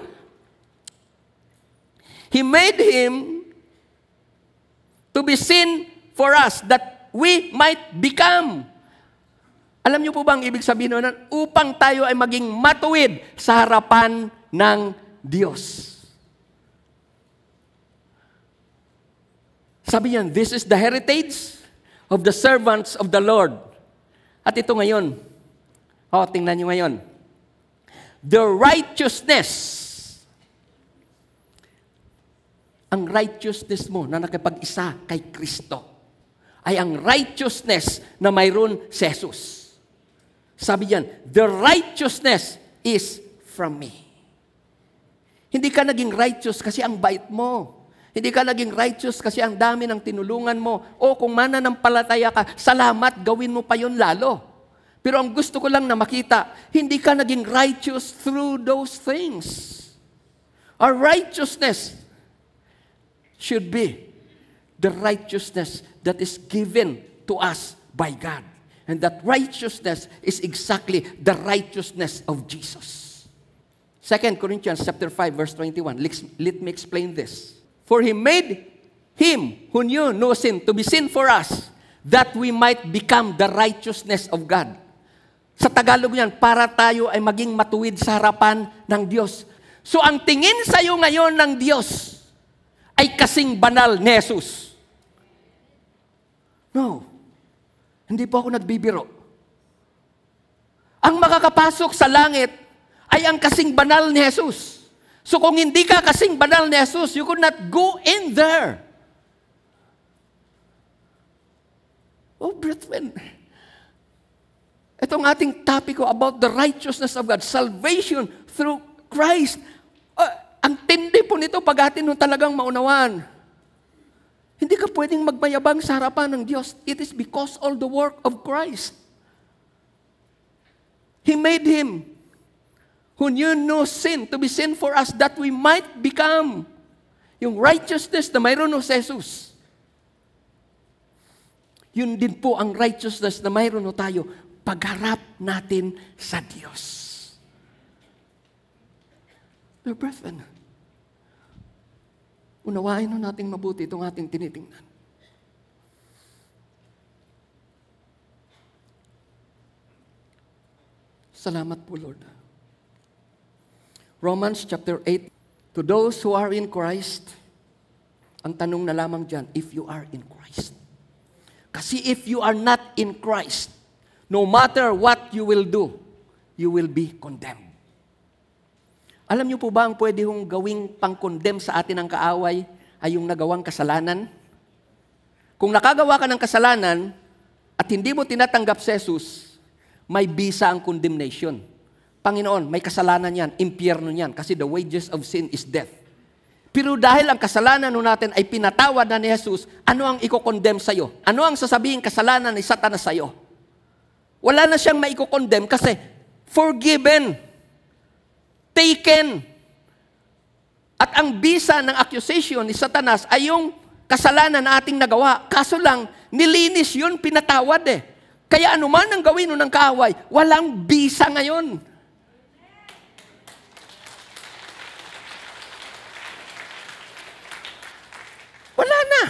He made Him to be sin for us that we might become. Alam niyo po ba ang ibig sabihin nun? Upang tayo ay maging matuwid sa harapan ng Diyos. Sabi niyan, this is the heritage of the servants of the Lord. At ito ngayon. O, oh, tingnan niyo ngayon. The righteousness. Ang righteousness mo na nakipag-isa kay Kristo ay ang righteousness na mayroon si Jesus. Sabi yan, the righteousness is from me. Hindi ka naging righteous kasi ang bait mo. Hindi ka naging righteous kasi ang dami ng tinulungan mo. O kung mananampalataya ka, salamat, gawin mo pa yon lalo. Pero ang gusto ko lang na makita, hindi ka naging righteous through those things. Our righteousness should be the righteousness that is given to us by God. And that righteousness is exactly the righteousness of Jesus. 2 Corinthians chapter 5 verse 21. Let me explain this. For He made Him who knew no sin to be sin for us, that we might become the righteousness of God. Sa Tagalog niyan, para tayo ay maging matuwid sa harapan ng Diyos. So ang tingin sa iyo ngayon ng Diyos ay kasing banal ni Jesus. No. Hindi po ako nagbibiro. Ang makakapasok sa langit ay ang kasing banal ni Jesus. So kung hindi ka kasing banal ni Jesus, you could not go in there. Oh, brethren, itong ating topic ko about the righteousness of God, salvation through Christ. Uh, ang tindi po nito pag atin nung talagang maunawan. Hindi ka pwedeng magmayabang sa harapan ng Diyos. It is because all the work of Christ. He made Him who knew no sin to be sin for us that we might become yung righteousness na mayroon no si Jesus. Yun din po ang righteousness na mayroon no tayo pagharap natin sa Diyos. Dear brethren, unawain no natin mabuti itong ating tinitingnan. Salamat po, Lord. Romans chapter 8, to those who are in Christ, ang tanong na lamang dyan, if you are in Christ. Kasi if you are not in Christ, no matter what you will do, you will be condemned. Alam niyo po ba ang pwede hong gawing pang-condemn sa atin ang kaaway ay yung nagawang kasalanan? Kung nakagawa ka ng kasalanan at hindi mo tinatanggap si Jesus, may bisa ang condemnation. Panginoon, may kasalanan yan, impyerno yan, kasi the wages of sin is death. Pero dahil ang kasalanan nun natin ay pinatawad na ni Jesus, ano ang iko ikokondem sa'yo? Ano ang sasabihin kasalanan ni Satanas sa'yo? Wala na siyang maiko-condemn kasi forgiven, taken. At ang bisa ng accusation ni Satanas ay yung kasalanan na ating nagawa. Kaso lang, nilinis yun, pinatawad eh. Kaya anuman ang gawin nun ng kaaway, walang bisa ngayon. Wala na.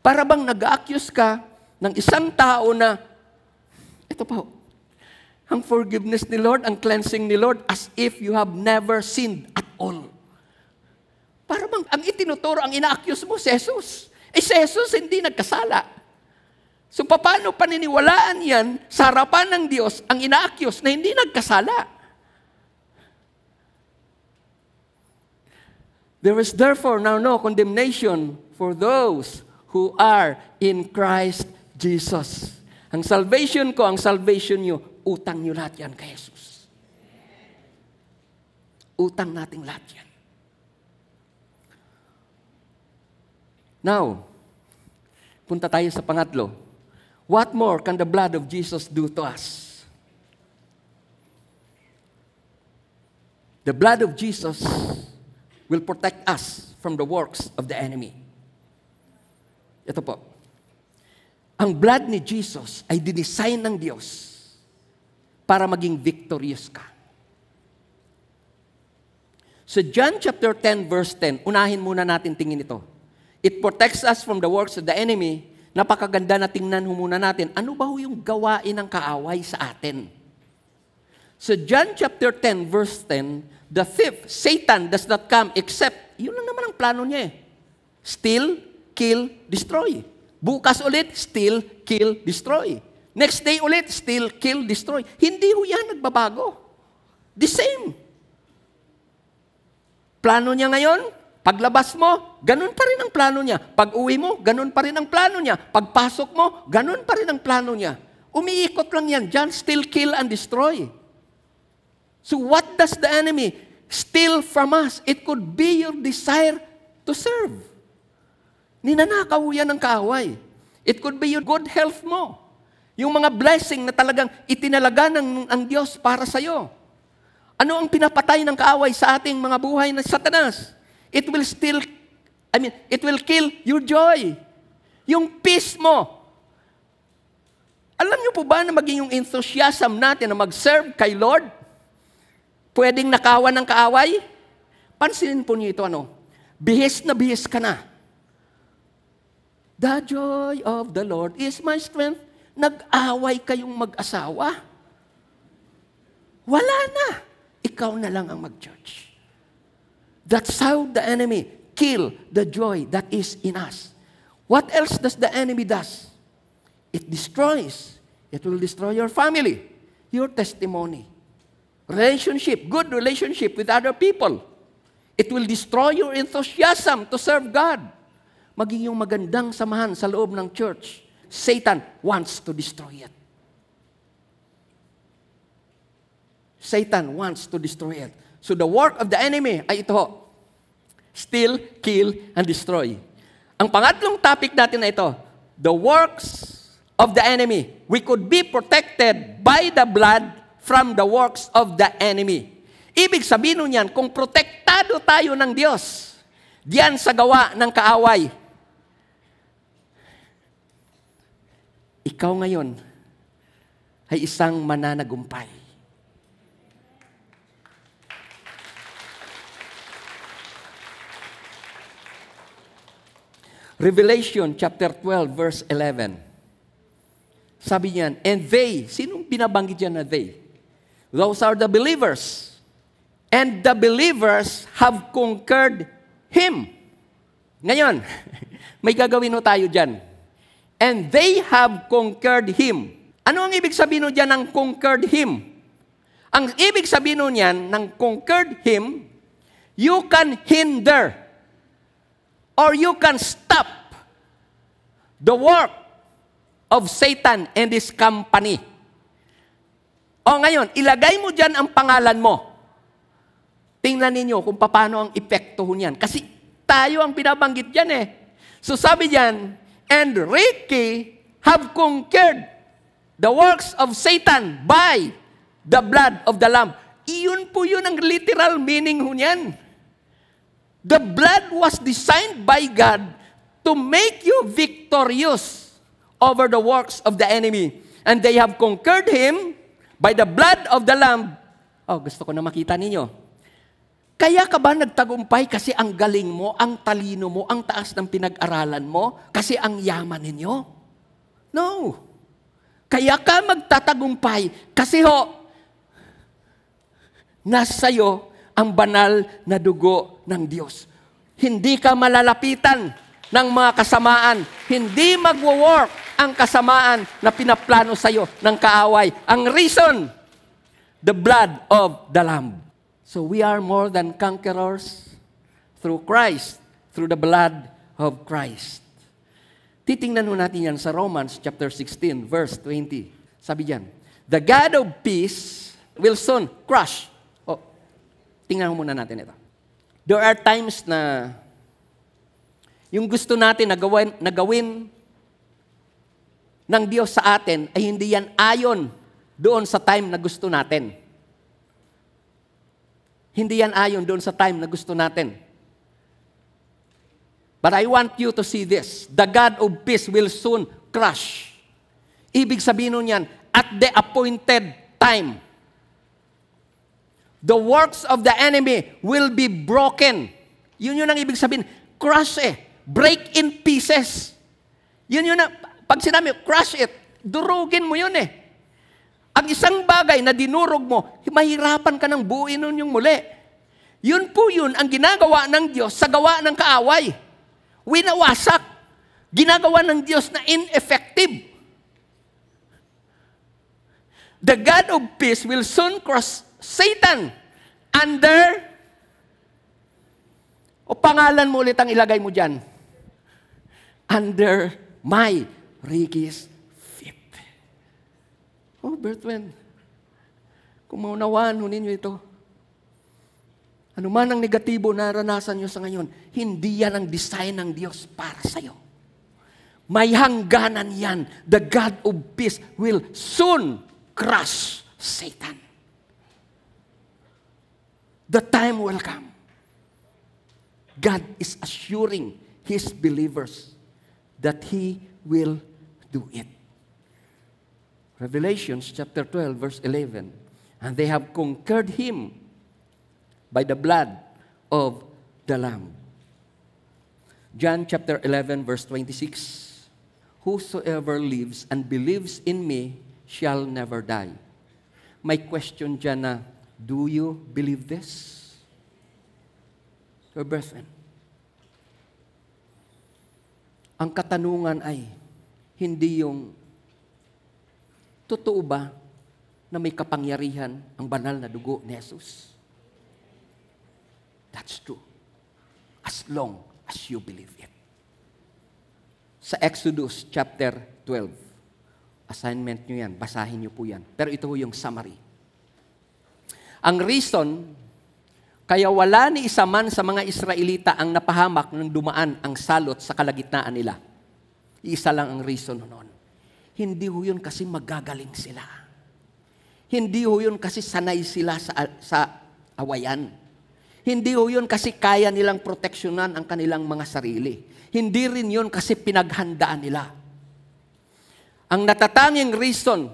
Para bang nag-accuse ka ng isang tao na, ito po, ang forgiveness ni Lord, ang cleansing ni Lord, as if you have never sinned at all. Para bang ang itinuturo, ang ina-accuse mo, si Jesus. Eh si Jesus hindi nagkasala. So paano paniniwalaan yan sa harapan ng Diyos ang ina-accuse na hindi nagkasala? There is therefore now no condemnation for those who are in Christ Jesus. Ang salvation ko, ang salvation nyo, utang nyo lahat yan kay Jesus. Utang nating lahat yan. Now, punta tayo sa pangatlo. What more can the blood of Jesus do to us? The blood of Jesus will protect us from the works of the enemy. Ito po. Ang blood ni Jesus ay dinesign ng Diyos para maging victorious ka. So John chapter 10 verse 10, unahin muna natin tingin ito. It protects us from the works of the enemy. Napakaganda na tingnan muna natin. Ano ba ho yung gawain ng kaaway sa atin? Sa John chapter 10, verse 10, the fifth, Satan does not come except, yun lang naman ang plano niya eh. Steal, kill, destroy. Bukas ulit, steal, kill, destroy. Next day ulit, steal, kill, destroy. Hindi ho yan nagbabago. The same. Plano niya ngayon, paglabas mo, ganun pa rin ang plano niya. Pag uwi mo, ganun pa rin ang plano niya. Pagpasok mo, ganun pa rin ang plano niya. Umiikot lang yan. John, still kill and destroy. So what does the enemy steal from us? It could be your desire to serve. Ninanakaw yan ng kaaway. It could be your good health mo. Yung mga blessing na talagang itinalaga ng ang Diyos para sa iyo. Ano ang pinapatay ng kaaway sa ating mga buhay na satanas? It will still, I mean, it will kill your joy. Yung peace mo, alam niyo po ba na maging yung enthusiasm natin na mag-serve kay Lord, Pwedeng nakawan ng kaaway? Pansinin po niyo ito, ano? Bihis na bihis ka na. The joy of the Lord is my strength. Nag-away kayong mag-asawa? Wala na. Ikaw na lang ang mag-judge. That's how the enemy kill the joy that is in us. What else does the enemy does? It destroys. It will destroy your family, your testimony, relationship, good relationship with other people. It will destroy your enthusiasm to serve God. Maging yung magandang samahan sa loob ng church. Satan wants to destroy it. Satan wants to destroy it. So the work of the enemy ay ito. Steal, kill, and destroy. Ang pangatlong topic natin na ito, the works of the enemy. We could be protected by the blood from the works of the enemy. Ibig sabihin nun yan, kung protektado tayo ng Diyos, diyan sa gawa ng kaaway, ikaw ngayon ay isang mananagumpay. Revelation chapter 12 verse 11. Sabi niyan, and they, sinong binabanggit yan na they? Those are the believers. And the believers have conquered him. Ngayon, may gagawin no tayo dyan. And they have conquered him. Ano ang ibig sabihin no dyan ng conquered him? Ang ibig sabihin no niyan ng conquered him, you can hinder or you can stop the work of Satan and his company. O ngayon, ilagay mo dyan ang pangalan mo. Tingnan ninyo kung paano ang epekto niyan. Kasi tayo ang binabanggit dyan eh. So sabi dyan, and Ricky have conquered the works of Satan by the blood of the Lamb. Iyon po yun ang literal meaning niyan. The blood was designed by God to make you victorious over the works of the enemy. And they have conquered him By the blood of the Lamb. Oh, gusto ko na makita ninyo. Kaya ka ba nagtagumpay kasi ang galing mo, ang talino mo, ang taas ng pinag-aralan mo, kasi ang yaman ninyo? No. Kaya ka magtatagumpay kasi ho, nasa iyo ang banal na dugo ng Diyos. Hindi ka malalapitan ng mga kasamaan. Hindi magwo-work ang kasamaan na pinaplano sa iyo ng kaaway. Ang reason, the blood of the Lamb. So we are more than conquerors through Christ, through the blood of Christ. Titingnan ho natin yan sa Romans chapter 16, verse 20. Sabi diyan, The God of peace will soon crush. Oh, tingnan ho muna natin ito. There are times na yung gusto natin na gawin, na gawin ng Diyos sa atin ay hindi yan ayon doon sa time na gusto natin. Hindi yan ayon doon sa time na gusto natin. But I want you to see this. The God of peace will soon crush. Ibig sabihin nun yan, at the appointed time, the works of the enemy will be broken. Yun yun ang ibig sabihin. Crush eh break in pieces. Yun yun na, pag sinabi, crush it, durugin mo yun eh. Ang isang bagay na dinurog mo, mahirapan ka ng buuin nun yung muli. Yun po yun ang ginagawa ng Diyos sa gawa ng kaaway. Winawasak. Ginagawa ng Diyos na ineffective. The God of peace will soon cross Satan under o pangalan mo ulit ang ilagay mo dyan under my Ricky's feet. Oh, Bertwen, kung maunawaan ho ninyo ito, ano man ang negatibo na naranasan niyo sa ngayon, hindi yan ang design ng Diyos para sa iyo. May hangganan yan. The God of peace will soon crush Satan. The time will come. God is assuring His believers that He will do it. Revelations chapter 12, verse 11. And they have conquered Him by the blood of the Lamb. John chapter 11, verse 26. Whosoever lives and believes in me shall never die. My question Jana, do you believe this? Your brethren. Ang katanungan ay, hindi yung, totoo ba na may kapangyarihan ang banal na dugo ni Jesus? That's true. As long as you believe it. Sa Exodus chapter 12, assignment nyo yan, basahin nyo po yan. Pero ito po yung summary. Ang reason kaya wala ni isa man sa mga Israelita ang napahamak nang dumaan ang salot sa kalagitnaan nila. Isa lang ang reason noon. Hindi ho yun kasi magagaling sila. Hindi ho yun kasi sanay sila sa, sa awayan. Hindi ho yun kasi kaya nilang proteksyonan ang kanilang mga sarili. Hindi rin yun kasi pinaghandaan nila. Ang natatanging reason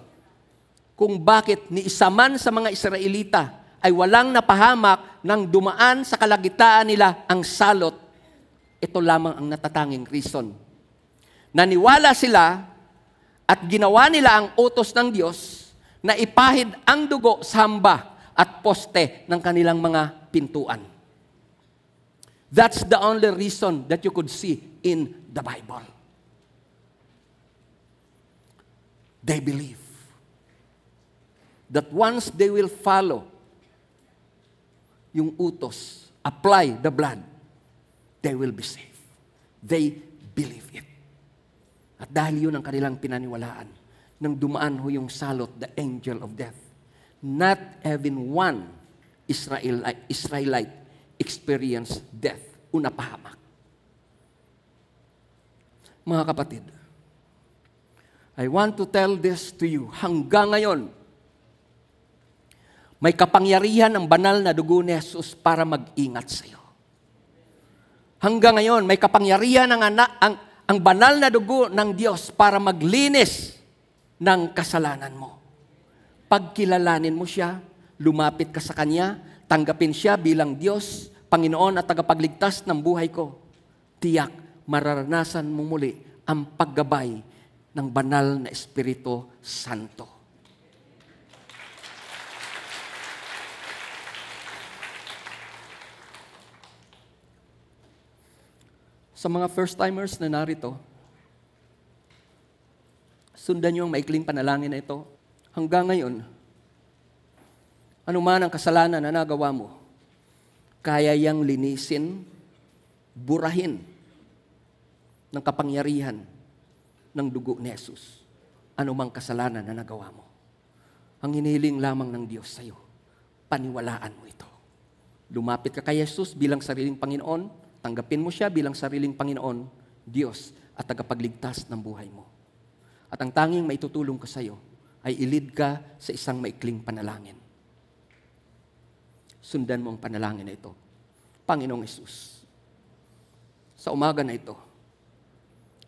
kung bakit ni isa man sa mga Israelita ay walang napahamak nang dumaan sa kalagitaan nila ang salot. Ito lamang ang natatanging reason. Naniwala sila at ginawa nila ang utos ng Diyos na ipahid ang dugo sa hamba at poste ng kanilang mga pintuan. That's the only reason that you could see in the Bible. They believe that once they will follow yung utos, apply the blood, they will be saved. They believe it. At dahil yun ang kanilang pinaniwalaan, nang dumaan ho yung salot, the angel of death, not even one Israel, Israelite experienced death o napahamak. Mga kapatid, I want to tell this to you. Hanggang ngayon, may kapangyarihan ang banal na dugo ni Jesus para mag-ingat sa iyo. Hanggang ngayon, may kapangyarihan ang, ana, ang, ang banal na dugo ng Diyos para maglinis ng kasalanan mo. Pagkilalanin mo siya, lumapit ka sa Kanya, tanggapin siya bilang Diyos, Panginoon at tagapagligtas ng buhay ko. Tiyak, mararanasan mo muli ang paggabay ng banal na Espiritu Santo. sa mga first-timers na narito, sundan niyo ang maikling panalangin na ito. Hanggang ngayon, anuman ang kasalanan na nagawa mo, kaya yang linisin, burahin ng kapangyarihan ng dugo ni Jesus. Anumang kasalanan na nagawa mo. Ang hinihiling lamang ng Diyos sa iyo, paniwalaan mo ito. Lumapit ka kay Jesus bilang sariling Panginoon, Tanggapin mo siya bilang sariling Panginoon, Diyos, at tagapagligtas ng buhay mo. At ang tanging maitutulong ka sa iyo ay ilid ka sa isang maikling panalangin. Sundan mo ang panalangin na ito. Panginoong Isus, sa umaga na ito,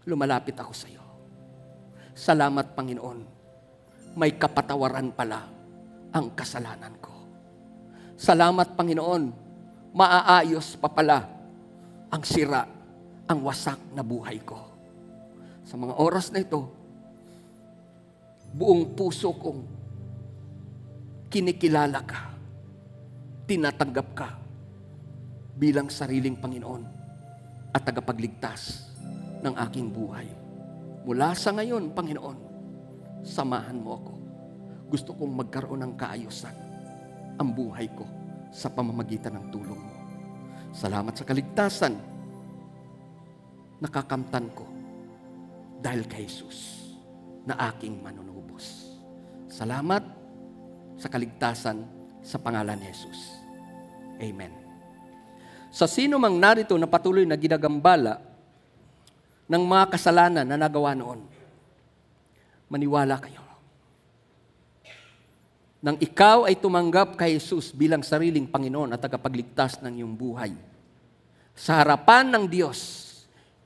lumalapit ako sa iyo. Salamat, Panginoon. May kapatawaran pala ang kasalanan ko. Salamat, Panginoon. Maaayos pa pala ang sira, ang wasak na buhay ko. Sa mga oras na ito, buong puso kong kinikilala ka, tinatanggap ka bilang sariling Panginoon at tagapagligtas ng aking buhay. Mula sa ngayon, Panginoon, samahan mo ako. Gusto kong magkaroon ng kaayusan ang buhay ko sa pamamagitan ng tulong mo. Salamat sa kaligtasan. Nakakamtan ko dahil kay Jesus na aking manunubos. Salamat sa kaligtasan sa pangalan ni Jesus. Amen. Sa sino mang narito na patuloy na ginagambala ng mga kasalanan na nagawa noon, maniwala kayo nang ikaw ay tumanggap kay Jesus bilang sariling Panginoon at tagapagligtas ng iyong buhay. Sa harapan ng Diyos,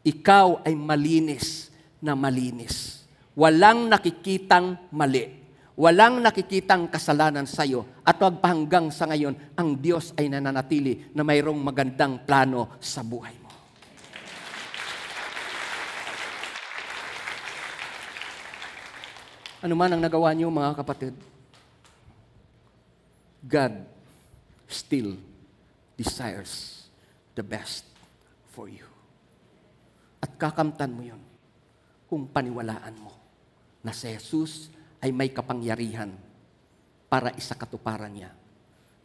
ikaw ay malinis na malinis. Walang nakikitang mali. Walang nakikitang kasalanan sa iyo. At wag pa hanggang sa ngayon, ang Diyos ay nananatili na mayroong magandang plano sa buhay mo. Ano man ang nagawa niyo mga kapatid, God still desires the best for you. At kakamtan mo yun kung paniwalaan mo na si Jesus ay may kapangyarihan para isa katuparan niya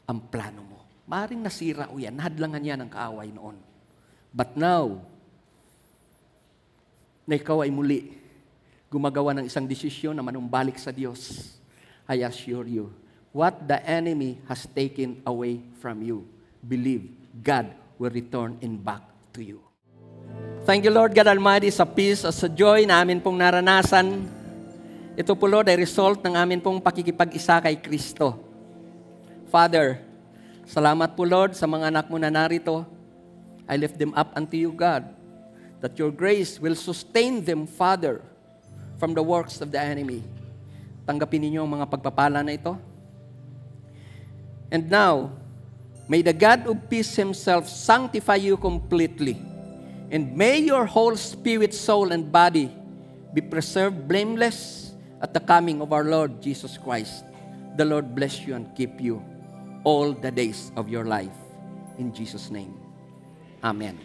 ang plano mo. Maring nasira o yan, nahadlangan niya ng kaaway noon. But now, na ikaw ay muli gumagawa ng isang desisyon na manumbalik sa Diyos, I assure you, what the enemy has taken away from you. Believe God will return it back to you. Thank you, Lord God Almighty, sa peace at sa joy na amin pong naranasan. Ito po, Lord, ay result ng amin pong pakikipag-isa kay Kristo. Father, salamat po, Lord, sa mga anak mo na narito. I lift them up unto you, God, that your grace will sustain them, Father, from the works of the enemy. Tanggapin ninyo ang mga pagpapala na ito And now, may the God of peace himself sanctify you completely. And may your whole spirit, soul, and body be preserved blameless at the coming of our Lord Jesus Christ. The Lord bless you and keep you all the days of your life. In Jesus' name, Amen.